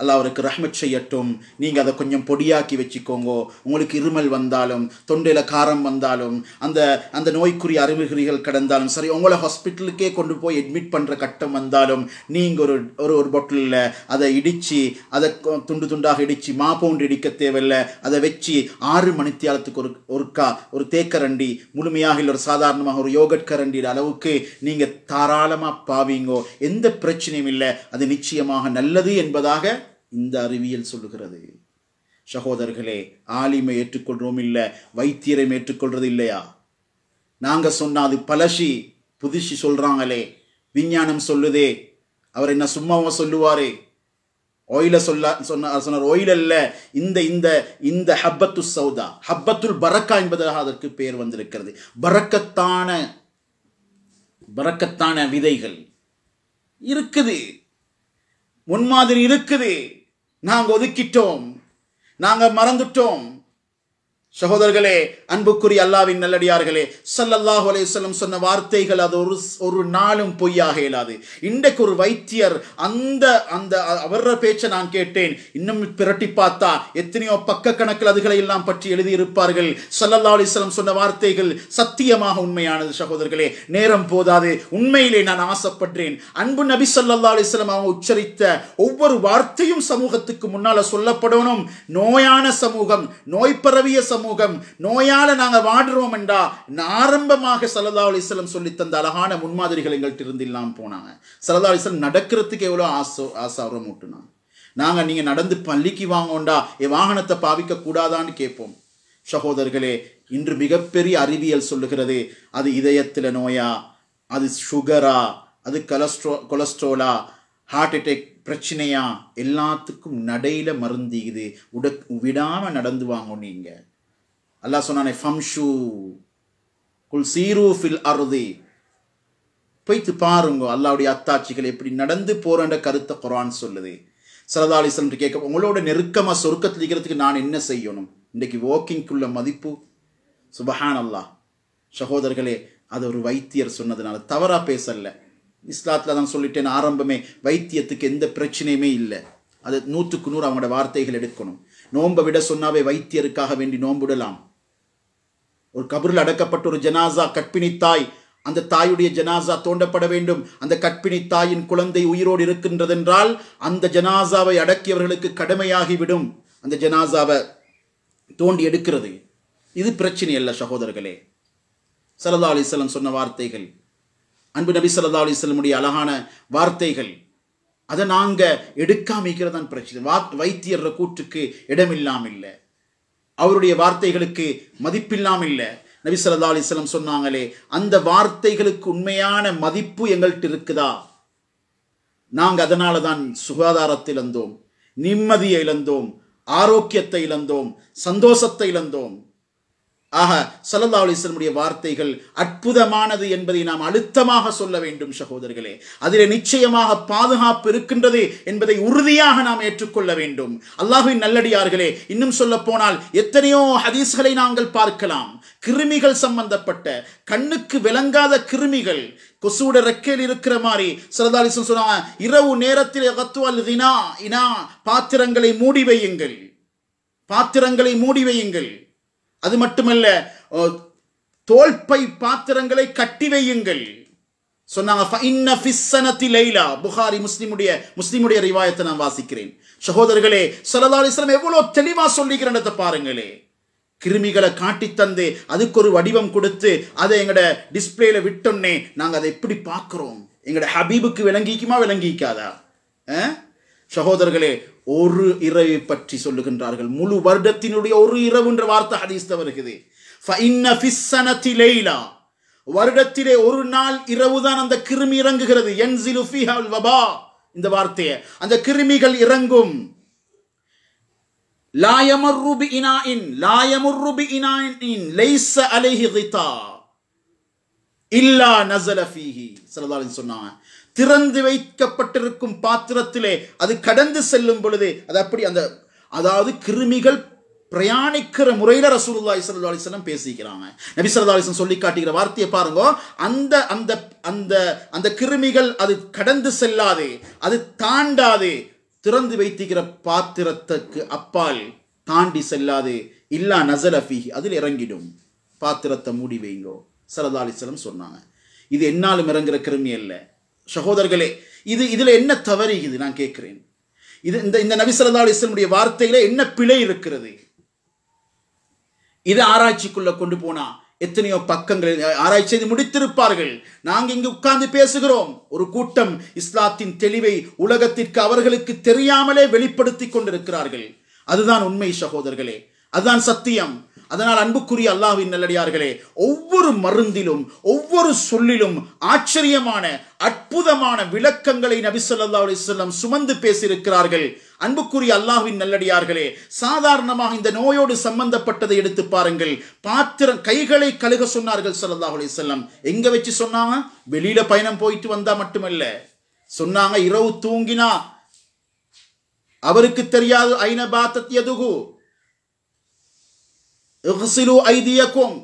அல்ல அவருக்கு ரஹ்மத் செய்யட்டும் நீங்கள் அதை கொஞ்சம் பொடியாக்கி வச்சுக்கோங்கோ உங்களுக்கு இருமல் வந்தாலும் தொண்டையில் காரம் வந்தாலும் அந்த அந்த நோய்க்குரிய அறிகுறிகள் கடந்தாலும் சரி உங்களை ஹாஸ்பிட்டலுக்கே கொண்டு போய் அட்மிட் பண்ணுற கட்டம் வந்தாலும் நீங்கள் ஒரு ஒரு ஒரு பாட்டிலில் அதை இடித்து அதை துண்டு துண்டாக இடித்து மா இடிக்க தேவையில்லை அதை வச்சு ஆறு மணித்தியாலத்துக்கு ஒரு ஒருக்கா ஒரு தேக்கரண்டி முழுமையாக இல்லை ஒரு சாதாரணமாக ஒரு யோகட் அளவுக்கு நீங்கள் தாராளமாக பாவீங்கோ எந்த பிரச்சனையும் இல்லை அது நிச்சயமாக நல்லது என்பதாக இந்த அறிவியல் சொல்லுகிறது சகோதரர்களே ஆலிமை ஏற்றுக்கொள்றோம் இல்லை வைத்தியரை ஏற்றுக்கொள்றது இல்லையா நாங்கள் சொன்னால் அது பழசி புதுஷி சொல்கிறாங்களே விஞ்ஞானம் சொல்லுதே அவர் என்ன சும்மாவா சொல்லுவார் ஒயில சொல்ல சொன்னார் சொன்னார் ஒயில் அல்ல இந்த இந்த இந்த ஹப்பத்து சௌதா ஹப்பத்துல் பரக்கா என்பதாக அதற்கு பெயர் வந்திருக்கிறது பரக்கத்தான பரக்கத்தான விதைகள் இருக்குது முன்மாதிரி இருக்குது நாங்கள் ஒதுக்கிட்டோம் நாங்கள் மறந்துட்டோம் சகோதரர்களே அன்புக்குரிய அல்லாவின் நல்லடியார்களே சல்லல்லாஹ் அலையம் சொன்ன வார்த்தைகள் அது ஒரு ஒரு நாளும் பொய்யாக இயலாது இன்றைக்கு ஒரு வைத்தியர் அந்த அந்த அவர பேச்சை நான் கேட்டேன் இன்னும் பிரட்டி பார்த்தா எத்தனையோ பக்க கணக்கில் அதுகளை எல்லாம் பற்றி எழுதியிருப்பார்கள் சல்லல்லா அலிஸ்லம் சொன்ன வார்த்தைகள் சத்தியமாக உண்மையானது சகோதரர்களே நேரம் போதாது உண்மையிலே நான் ஆசைப்பட்டேன் அன்பு நபி சல்லல்லா அலிஸ்லம் அவங்க உச்சரித்த ஒவ்வொரு வார்த்தையும் சமூகத்துக்கு முன்னால் சொல்லப்படணும் நோயான சமூகம் நோய் பரவிய சமூகம் சமூகம் நோயால நாங்கள் வாடுறோம் என்றா ஆரம்பமாக சரதா அலிஸ்லம் சொல்லி தந்த அழகான முன்மாதிரிகள் எங்கள்கிட்ட இருந்து இல்லாமல் போனாங்க சல்லா அலிஸ்லம் நடக்கிறதுக்கு எவ்வளோ ஆசோ ஆசாரம் ஊட்டுனாங்க நாங்கள் நீங்கள் நடந்து பள்ளிக்கு வாங்கோண்டா என் வாகனத்தை பாவிக்க கூடாதான்னு கேட்போம் சகோதரர்களே இன்று மிகப்பெரிய அறிவியல் சொல்லுகிறது அது இதயத்தில் நோயா அது சுகரா அது கொலஸ்ட்ரோ கொலஸ்ட்ரோலா ஹார்ட் அட்டேக் பிரச்சனையா எல்லாத்துக்கும் நடையில் இது உட விடாமல் நடந்து வாங்க நீங்கள் அல்லாஹ் சொன்னானே குல் சீரு ஃபில் போய்த்து பாருங்க அல்லாவுடைய அத்தாட்சிகள் எப்படி நடந்து போறன்ற கருத்தை குரான் சொல்லுது சரதா அலிஸ்லம் கேட்க உங்களோட நெருக்கமாக சொருக்கத்தில் இருக்கிறதுக்கு நான் என்ன செய்யணும் இன்னைக்கு வாக்கிங்க்குள்ள மதிப்பு சுபஹான் அல்லா சகோதரர்களே அது ஒரு வைத்தியர் சொன்னதுனால தவறாக பேசலை இஸ்லாத்தில் தான் சொல்லிட்டேன் ஆரம்பமே வைத்தியத்துக்கு எந்த பிரச்சனையுமே இல்லை அது நூற்றுக்கு நூறு அவங்களோட வார்த்தைகள் எடுக்கணும் நோன்பை விட சொன்னாவே வைத்தியருக்காக வேண்டி நோன்புடலாம் ஒரு கபரில் அடக்கப்பட்ட ஒரு ஜனாசா கற்பிணி தாய் அந்த தாயுடைய ஜனாசா தோண்டப்பட வேண்டும் அந்த கற்பிணி தாயின் குழந்தை உயிரோடு இருக்கின்றதென்றால் அந்த ஜனாசாவை அடக்கியவர்களுக்கு கடமையாகிவிடும் அந்த ஜனாசாவை தோண்டி எடுக்கிறது இது பிரச்சனை அல்ல சகோதரர்களே சலதா அலிஸ்லம் சொன்ன வார்த்தைகள் அன்பு நபி சல்லா அலிஸ்லமுடைய அழகான வார்த்தைகள் அதை நாங்கள் எடுக்காமிக்கிறதான் பிரச்சனை வா வைத்தியர் கூற்றுக்கு இடமில்லாமல் இல்லை அவருடைய வார்த்தைகளுக்கு மதிப்பில்லாமல் இல்லை நபி சல்லா அலிஸ்லம் சொன்னாங்களே அந்த வார்த்தைகளுக்கு உண்மையான மதிப்பு எங்கள்கிட்ட இருக்குதா நாங்கள் அதனால தான் சுகாதாரத்தை இழந்தோம் நிம்மதியை இழந்தோம் ஆரோக்கியத்தை இழந்தோம் சந்தோஷத்தை இழந்தோம் ஆக சல்லல்லா அலிஸ்லமுடைய வார்த்தைகள் அற்புதமானது என்பதை நாம் அழுத்தமாக சொல்ல வேண்டும் சகோதரர்களே அதில் நிச்சயமாக பாதுகாப்பு இருக்கின்றது என்பதை உறுதியாக நாம் ஏற்றுக்கொள்ள வேண்டும் அல்லாஹுவின் நல்லடியார்களே இன்னும் சொல்ல போனால் எத்தனையோ ஹதீஸ்களை நாங்கள் பார்க்கலாம் கிருமிகள் சம்பந்தப்பட்ட கண்ணுக்கு விளங்காத கிருமிகள் கொசுவோட ரெக்கையில் இருக்கிற மாதிரி சரதாலிசன் சொன்னாங்க இரவு நேரத்தில் அகத்துவல் தினா இனா பாத்திரங்களை மூடி வையுங்கள் பாத்திரங்களை மூடி வையுங்கள் அது மட்டுமல்ல தோல்பை பாத்திரங்களை கட்டி வையுங்கள் சொன்னாங்க புகாரி முஸ்லிமுடைய முஸ்லிமுடைய ரிவாயத்தை நான் வாசிக்கிறேன் சகோதரர்களே சலதா அலிஸ்லாம் எவ்வளோ தெளிவாக சொல்லிக்கிறேன் பாருங்களே கிருமிகளை காட்டித்தந்து அதுக்கு ஒரு வடிவம் கொடுத்து அதை எங்களோட டிஸ்பிளேல விட்டோன்னே நாங்கள் அதை எப்படி பார்க்குறோம் எங்களோட ஹபீபுக்கு விளங்கிக்குமா விளங்கிக்காதா சகோதரர்களே ஒரு இரவை பற்றி சொல்லுகின்றார்கள் முழு வருடத்தினுடைய ஒரு இரவு என்ற வார்த்தை ஹதீஸ்த வருகிறது வருடத்திலே ஒரு நாள் இரவுதான் அந்த கிருமி இறங்குகிறது இந்த வார்த்தையை அந்த கிருமிகள் இறங்கும் சொன்னாங்க திறந்து வைக்கப்பட்டிருக்கும் பாத்திரத்திலே அது கடந்து செல்லும் பொழுது அது அப்படி அந்த அதாவது கிருமிகள் பிரயாணிக்கிற முறையில் ரசூலுல்லா இஸ்லா அலிஸ்லம் பேசிக்கிறாங்க நபி சரதா அலிஸ்லம் சொல்லி காட்டுகிற வார்த்தையை பாருங்க அந்த அந்த அந்த அந்த கிருமிகள் அது கடந்து செல்லாது அது தாண்டாது திறந்து வைத்துக்கிற பாத்திரத்துக்கு அப்பால் தாண்டி செல்லாது இல்லா நசலஃபி அதில் இறங்கிடும் பாத்திரத்தை மூடி வைங்கோ சரதா அலிஸ்லம் சொன்னாங்க இது என்னாலும் இறங்குற கிருமி இல்லை சகோதரர்களே இது இதில் என்ன தவறு இது நான் கேட்கிறேன் இது இந்த இந்த நபிசல்லா அலிஸ்லமுடைய வார்த்தையில என்ன பிழை இருக்கிறது இது ஆராய்ச்சிக்குள்ள கொண்டு போனா எத்தனையோ பக்கங்கள் ஆராய்ச்சி செய்து முடித்திருப்பார்கள் நாங்கள் இங்கு உட்கார்ந்து பேசுகிறோம் ஒரு கூட்டம் இஸ்லாத்தின் தெளிவை உலகத்திற்கு அவர்களுக்கு தெரியாமலே வெளிப்படுத்தி கொண்டிருக்கிறார்கள் அதுதான் உண்மை சகோதரர்களே அதுதான் சத்தியம் அதனால் அன்புக்குரிய அல்லாஹின் நல்லடியார்களே ஒவ்வொரு மருந்திலும் ஒவ்வொரு சொல்லிலும் ஆச்சரியமான அற்புதமான விளக்கங்களை நபிசல்லா அலிசல்லாம் சுமந்து பேசியிருக்கிறார்கள் அன்புக்குரிய அல்லாஹுவின் நல்லடியார்களே சாதாரணமாக இந்த நோயோடு சம்பந்தப்பட்டதை எடுத்து பாருங்கள் பாத்திரம் கைகளை கழுக சொன்னார்கள் சல்லாஹ் அலிசல்லாம் எங்க வச்சு சொன்னாங்க வெளியில பயணம் போயிட்டு வந்தா மட்டுமல்ல சொன்னாங்க இரவு தூங்கினா அவருக்கு தெரியாது ஐநபாத்தியதுகு எஃசிலு ஐதியக்கும்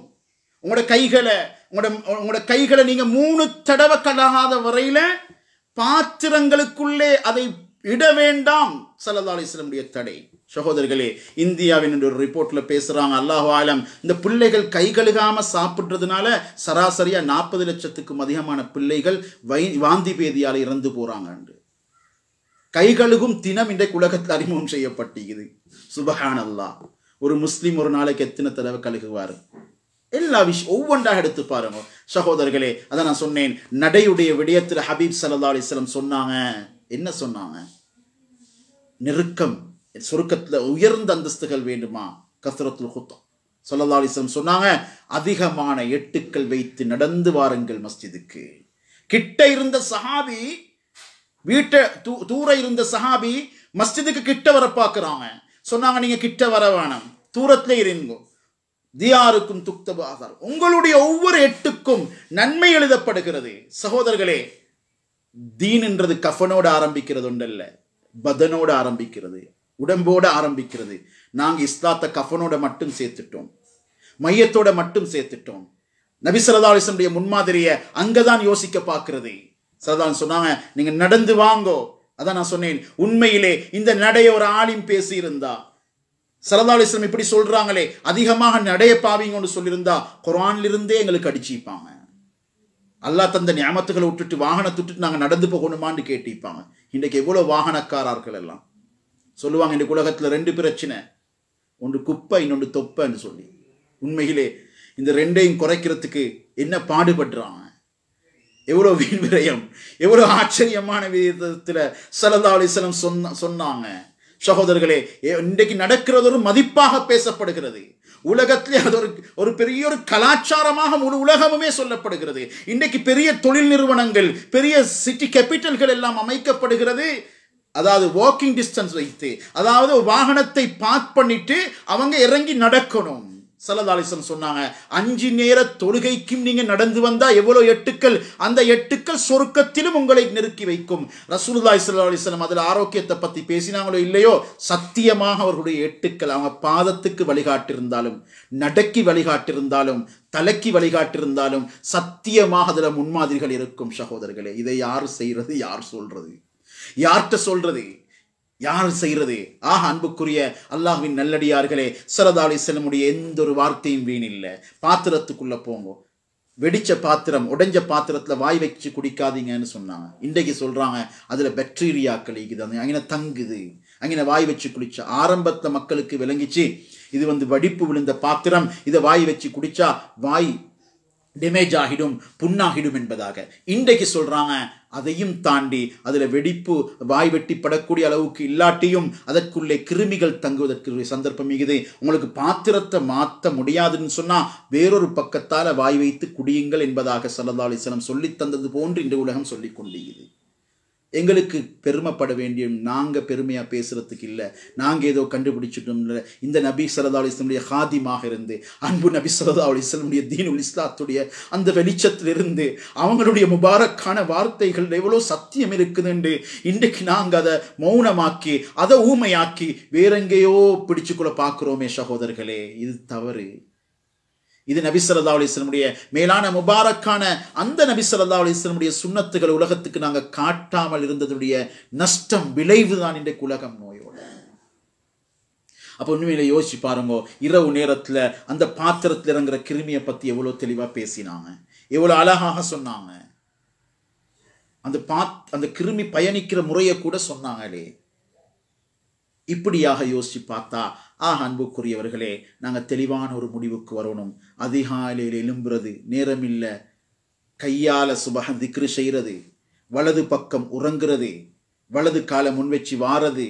உங்களோட கைகளை உங்களோட உங்களோட கைகளை நீங்கள் மூணு தடவை கலகாத வரையில் பாத்திரங்களுக்குள்ளே அதை இட வேண்டாம் சல்லா அலிஸ்லமுடைய தடை சகோதரர்களே இந்தியாவின் ஒரு ரிப்போர்ட்டில் பேசுகிறாங்க அல்லாஹு ஆலம் இந்த பிள்ளைகள் கை கழுகாமல் சாப்பிட்றதுனால சராசரியாக நாற்பது லட்சத்துக்கும் அதிகமான பிள்ளைகள் வை வாந்தி பேதியால் இறந்து போகிறாங்க கை கழுகும் தினம் இன்றைக்கு உலகத்தில் அறிமுகம் செய்யப்பட்டிருக்குது சுபஹான் அல்லாஹ் ஒரு முஸ்லீம் ஒரு நாளைக்கு எத்தனை தடவை கழுகுவார் எல்லா விஷயம் ஒவ்வொன்றாக எடுத்து பாருங்க சகோதரர்களே அதை நான் சொன்னேன் நடையுடைய விடயத்தில் ஹபீப் சல்லா அலிஸ்லம் சொன்னாங்க என்ன சொன்னாங்க நெருக்கம் சுருக்கத்தில் உயர்ந்த அந்தஸ்துகள் வேண்டுமா கசரத்துல் குத்தம் சொல்லல்லா அலிஸ்லம் சொன்னாங்க அதிகமான எட்டுக்கள் வைத்து நடந்து வாருங்கள் மஸ்ஜிதுக்கு கிட்ட இருந்த சஹாபி வீட்டை தூர இருந்த சஹாபி மஸ்ஜிதுக்கு கிட்ட வர பார்க்குறாங்க சொன்னாங்க நீங்கள் கிட்ட வர வேணாம் தூரத்தில் இருங்கோ தியாருக்கும் துக்தபாகர் உங்களுடைய ஒவ்வொரு எட்டுக்கும் நன்மை எழுதப்படுகிறது சகோதரர்களே தீன்ன்றது கஃபனோடு ஆரம்பிக்கிறது ஒன்றல்ல பதனோடு ஆரம்பிக்கிறது உடம்போடு ஆரம்பிக்கிறது நாங்கள் இஸ்லாத்தை கஃபனோட மட்டும் சேர்த்துட்டோம் மையத்தோட மட்டும் சேர்த்துட்டோம் நபி சரதாலிசனுடைய முன்மாதிரியை அங்கே தான் யோசிக்க பார்க்கறது சரதாலன் சொன்னாங்க நீங்கள் நடந்து வாங்கோ அதான் நான் சொன்னேன் உண்மையிலே இந்த நடைய ஒரு ஆளின் பேசியிருந்தா சரதா அலிஸ்லம் இப்படி சொல்றாங்களே அதிகமாக நடைய பாவீங்கன்னு சொல்லியிருந்தா குரான்லிருந்தே எங்களுக்கு அடிச்சுப்பாங்க அல்லா தந்த ஞாபகத்துகளை விட்டுட்டு வாகனத்தை விட்டுட்டு நாங்கள் நடந்து போகணுமான்னு கேட்டிப்பாங்க இன்றைக்கு எவ்வளோ வாகனக்காரர்கள் எல்லாம் சொல்லுவாங்க இந்த உலகத்தில் ரெண்டு பிரச்சனை ஒன்று குப்பை இன்னொன்று தொப்பைன்னு சொல்லி உண்மையிலே இந்த ரெண்டையும் குறைக்கிறதுக்கு என்ன பாடுபடுறாங்க எவ்வளோ வீண் விரயம் எவ்வளோ ஆச்சரியமான விதத்தில் சலதா அலிஸ்லம் சொன்ன சொன்னாங்க சகோதரர்களே இன்றைக்கு நடக்கிறது ஒரு மதிப்பாக பேசப்படுகிறது உலகத்திலே அது ஒரு ஒரு பெரிய ஒரு கலாச்சாரமாக முழு உலகமுமே சொல்லப்படுகிறது இன்றைக்கு பெரிய தொழில் நிறுவனங்கள் பெரிய சிட்டி கேபிட்டல்கள் எல்லாம் அமைக்கப்படுகிறது அதாவது வாக்கிங் டிஸ்டன்ஸ் வைத்து அதாவது வாகனத்தை பார்க் பண்ணிட்டு அவங்க இறங்கி நடக்கணும் சல்லதாலிசம் சொன்னாங்க அஞ்சு நேர தொழுகைக்கும் நீங்க நடந்து வந்தா எவ்வளவு எட்டுக்கள் அந்த எட்டுக்கள் சொருக்கத்திலும் உங்களை நெருக்கி வைக்கும் ரசூலுல்லாய் சல்லாஹிஸ்லம் அதுல ஆரோக்கியத்தை பத்தி பேசினாங்களோ இல்லையோ சத்தியமாக அவர்களுடைய எட்டுக்கள் அவங்க பாதத்துக்கு வழிகாட்டிருந்தாலும் நடக்கி வழிகாட்டிருந்தாலும் தலைக்கு வழிகாட்டிருந்தாலும் சத்தியமாக அதுல முன்மாதிரிகள் இருக்கும் சகோதரர்களே இதை யார் செய்யறது யார் சொல்றது யார்கிட்ட சொல்றது யார் செய்கிறது ஆக அன்புக்குரிய அல்லாஹ்வின் நல்லடியார்களே சரதாளி அலி செல்லமுடைய எந்த ஒரு வார்த்தையும் வீணில்லை பாத்திரத்துக்குள்ளே போங்க வெடித்த பாத்திரம் உடைஞ்ச பாத்திரத்தில் வாய் வச்சு குடிக்காதீங்கன்னு சொன்னாங்க இன்றைக்கு சொல்கிறாங்க அதில் பாக்டீரியாக்கள் கழிக்குது அது அங்கே தங்குது அங்கே வாய் வச்சு குடிச்சா ஆரம்பத்தில் மக்களுக்கு விளங்கிச்சு இது வந்து வடிப்பு விழுந்த பாத்திரம் இதை வாய் வச்சு குடித்தா வாய் டேமேஜ் ஆகிடும் புண்ணாகிடும் என்பதாக இன்றைக்கு சொல்கிறாங்க அதையும் தாண்டி அதில் வெடிப்பு வாய் வெட்டி படக்கூடிய அளவுக்கு இல்லாட்டியும் அதற்குள்ளே கிருமிகள் தங்குவதற்கு சந்தர்ப்பம் மிகுது உங்களுக்கு பாத்திரத்தை மாற்ற முடியாதுன்னு சொன்னால் வேறொரு பக்கத்தால் வாய் வைத்து குடியுங்கள் என்பதாக சல்லா சொல்லித் சொல்லி தந்தது போன்று இன்று உலகம் சொல்லிக் கொண்டிருக்கிறது எங்களுக்கு பெருமைப்பட வேண்டியும் நாங்கள் பெருமையாக பேசுகிறதுக்கு இல்லை நாங்கள் ஏதோ கண்டுபிடிச்சிட்டோம் இல்லை இந்த நபி சரதா அலிஸ்லமுடைய ஹாதிமாக இருந்து அன்பு நபி சரதா அலிஸ்லமுடைய தீனுல் இஸ்லாத்துடைய அந்த வெளிச்சத்திலிருந்து அவங்களுடைய முபாரக்கான வார்த்தைகள் எவ்வளோ சத்தியம் இருக்குது என்று இன்றைக்கு நாங்கள் அதை மௌனமாக்கி அதை ஊமையாக்கி வேறெங்கேயோ பிடிச்சுக்குள்ள பார்க்குறோமே சகோதரர்களே இது தவறு இது நபி சல்லா அலிஸ்லமுடைய மேலான முபாரக்கான அந்த நபி சல்லா அலிஸ்லமுடைய சுண்ணத்துகள் உலகத்துக்கு நாங்கள் காட்டாமல் இருந்ததுடைய நஷ்டம் விளைவு தான் இன்றைக்கு உலகம் நோயோடு அப்போ உண்மையில யோசிச்சு பாருங்க இரவு நேரத்தில் அந்த பாத்திரத்தில் இறங்குற கிருமியை பற்றி எவ்வளோ தெளிவாக பேசினாங்க எவ்வளோ அழகாக சொன்னாங்க அந்த பாத் அந்த கிருமி பயணிக்கிற முறையை கூட சொன்னாங்களே இப்படியாக யோசித்து பார்த்தா ஆ அன்புக்குரியவர்களே நாங்கள் தெளிவான ஒரு முடிவுக்கு வரணும் அதிகாலையில் எழும்புறது நேரமில்லை கையால் சுபக திக்ரு செய்கிறது வலது பக்கம் உறங்குறது வலது காலை முன்வச்சு வாரது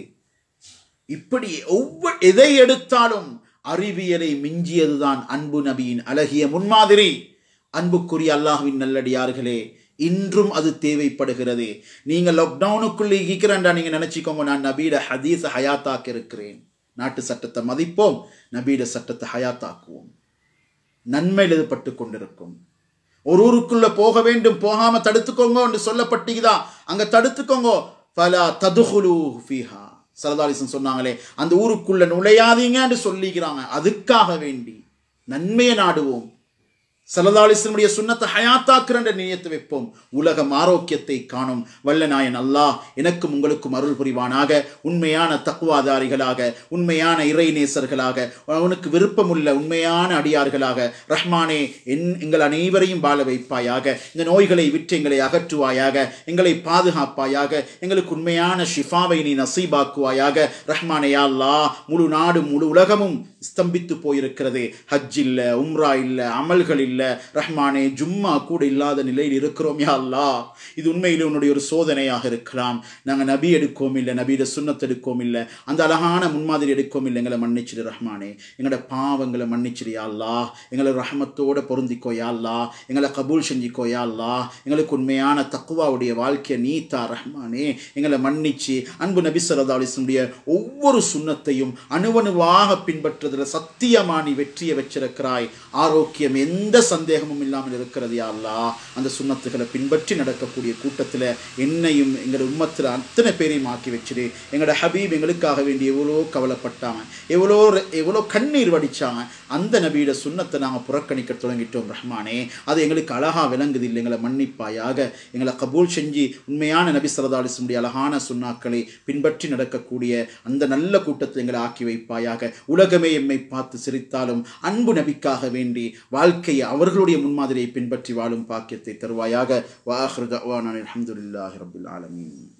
இப்படி ஒவ்வொரு எதை எடுத்தாலும் அறிவியலை மிஞ்சியதுதான் அன்பு நபியின் அழகிய முன்மாதிரி அன்புக்குரிய அல்லாஹுவின் நல்லடியார்களே இன்றும் அது தேவைப்படுகிறது நீங்கள் லாக்டவுனுக்குள்ளே இருக்கிறேன்டா நீங்கள் நினச்சிக்கோங்க நான் நபீட ஹதீஸை ஹயாத்தாக்க இருக்கிறேன் நாட்டு சட்டத்தை மதிப்போம் நபீட சட்டத்தை ஹயாத்தாக்குவோம் நன்மை எழுதப்பட்டு கொண்டிருக்கும் ஒரு ஊருக்குள்ள போக வேண்டும் போகாம தடுத்துக்கோங்க என்று சொல்லப்பட்டீங்கதா அங்க தடுத்துக்கோங்க பல ததுகுலு சரதாலிசன் சரதாரிசன் சொன்னாங்களே அந்த ஊருக்குள்ள நுழையாதீங்க என்று சொல்லிக்கிறாங்க அதுக்காக வேண்டி நன்மையை நாடுவோம் சலதாலிசனுடைய சுண்ணத்தை ஹயாத்தாக்குற நினைத்து வைப்போம் உலகம் ஆரோக்கியத்தை காணும் வல்ல நாயன் அல்லாஹ் எனக்கும் உங்களுக்கும் அருள் புரிவானாக உண்மையான தக்குவாதாரிகளாக உண்மையான இறைநேசர்களாக அவனுக்கு விருப்பமுள்ள உண்மையான அடியார்களாக ரஹ்மானே என் எங்கள் அனைவரையும் வாழ வைப்பாயாக இந்த நோய்களை விற்று எங்களை அகற்றுவாயாக எங்களை பாதுகாப்பாயாக எங்களுக்கு உண்மையான ஷிஃபாவை நீ நசீபாக்குவாயாக ரஹ்மானே அல்லாஹ் முழு நாடும் முழு உலகமும் ஸ்தம்பித்து போயிருக்கிறது ஹஜ் இல்லை உம்ரா இல்லை அமல்கள் இல்லை இல்லை ரஹ்மானே ஜும்மா கூட இல்லாத நிலையில் இருக்கிறோம் யா அல்லா இது உண்மையில் உன்னுடைய ஒரு சோதனையாக இருக்கலாம் நாங்கள் நபி எடுக்கோம் இல்லை நபியிட சுண்ணத் எடுக்கோம் இல்லை அந்த அழகான முன்மாதிரி எடுக்கோம் இல்லை எங்களை மன்னிச்சிடு ரஹ்மானே எங்களோட பாவங்களை மன்னிச்சிடு யா அல்லா எங்களை ரஹமத்தோட பொருந்திக்கோ யா அல்லா எங்களை கபூல் செஞ்சிக்கோ யா அல்லா எங்களுக்கு உண்மையான தக்குவாவுடைய வாழ்க்கையை நீத்தா ரஹ்மானே எங்களை மன்னிச்சு அன்பு நபி சரதா ஒவ்வொரு சுண்ணத்தையும் அணுவணுவாக பின்பற்றுறதுல சத்தியமானி வெற்றியை வச்சிருக்கிறாய் ஆரோக்கியம் எந்த சந்தேகமும் இல்லாமல் இருக்கிறது யாழ்லா அந்த சுண்ணத்துகளை பின்பற்றி நடக்கக்கூடிய கூட்டத்தில் என்னையும் எங்களோட உம்மத்தில் அத்தனை பேரையும் ஆக்கி வச்சுடு எங்களோட ஹபீப் எங்களுக்காக வேண்டி எவ்வளோ கவலைப்பட்டாங்க எவ்வளோ எவ்வளோ கண்ணீர் வடித்தாங்க அந்த நபியோட சுண்ணத்தை நாங்கள் புறக்கணிக்க தொடங்கிட்டோம் ரஹ்மானே அது எங்களுக்கு அழகாக விளங்குது இல்லை எங்களை மன்னிப்பாயாக எங்களை கபூல் செஞ்சு உண்மையான நபி சரதாலிசனுடைய அழகான சுண்ணாக்களை பின்பற்றி நடக்கக்கூடிய அந்த நல்ல கூட்டத்தை எங்களை ஆக்கி வைப்பாயாக உலகமே எம்மை பார்த்து சிரித்தாலும் அன்பு நபிக்காக வேண்டி வாழ்க்கையை அவர்களுடைய முன்மாதிரியை பின்பற்றி வாழும் பாக்கியத்தை தருவாயாக வாஹ்ருதான அலமதுல்லாஹி ரபுல் ஆலமீன்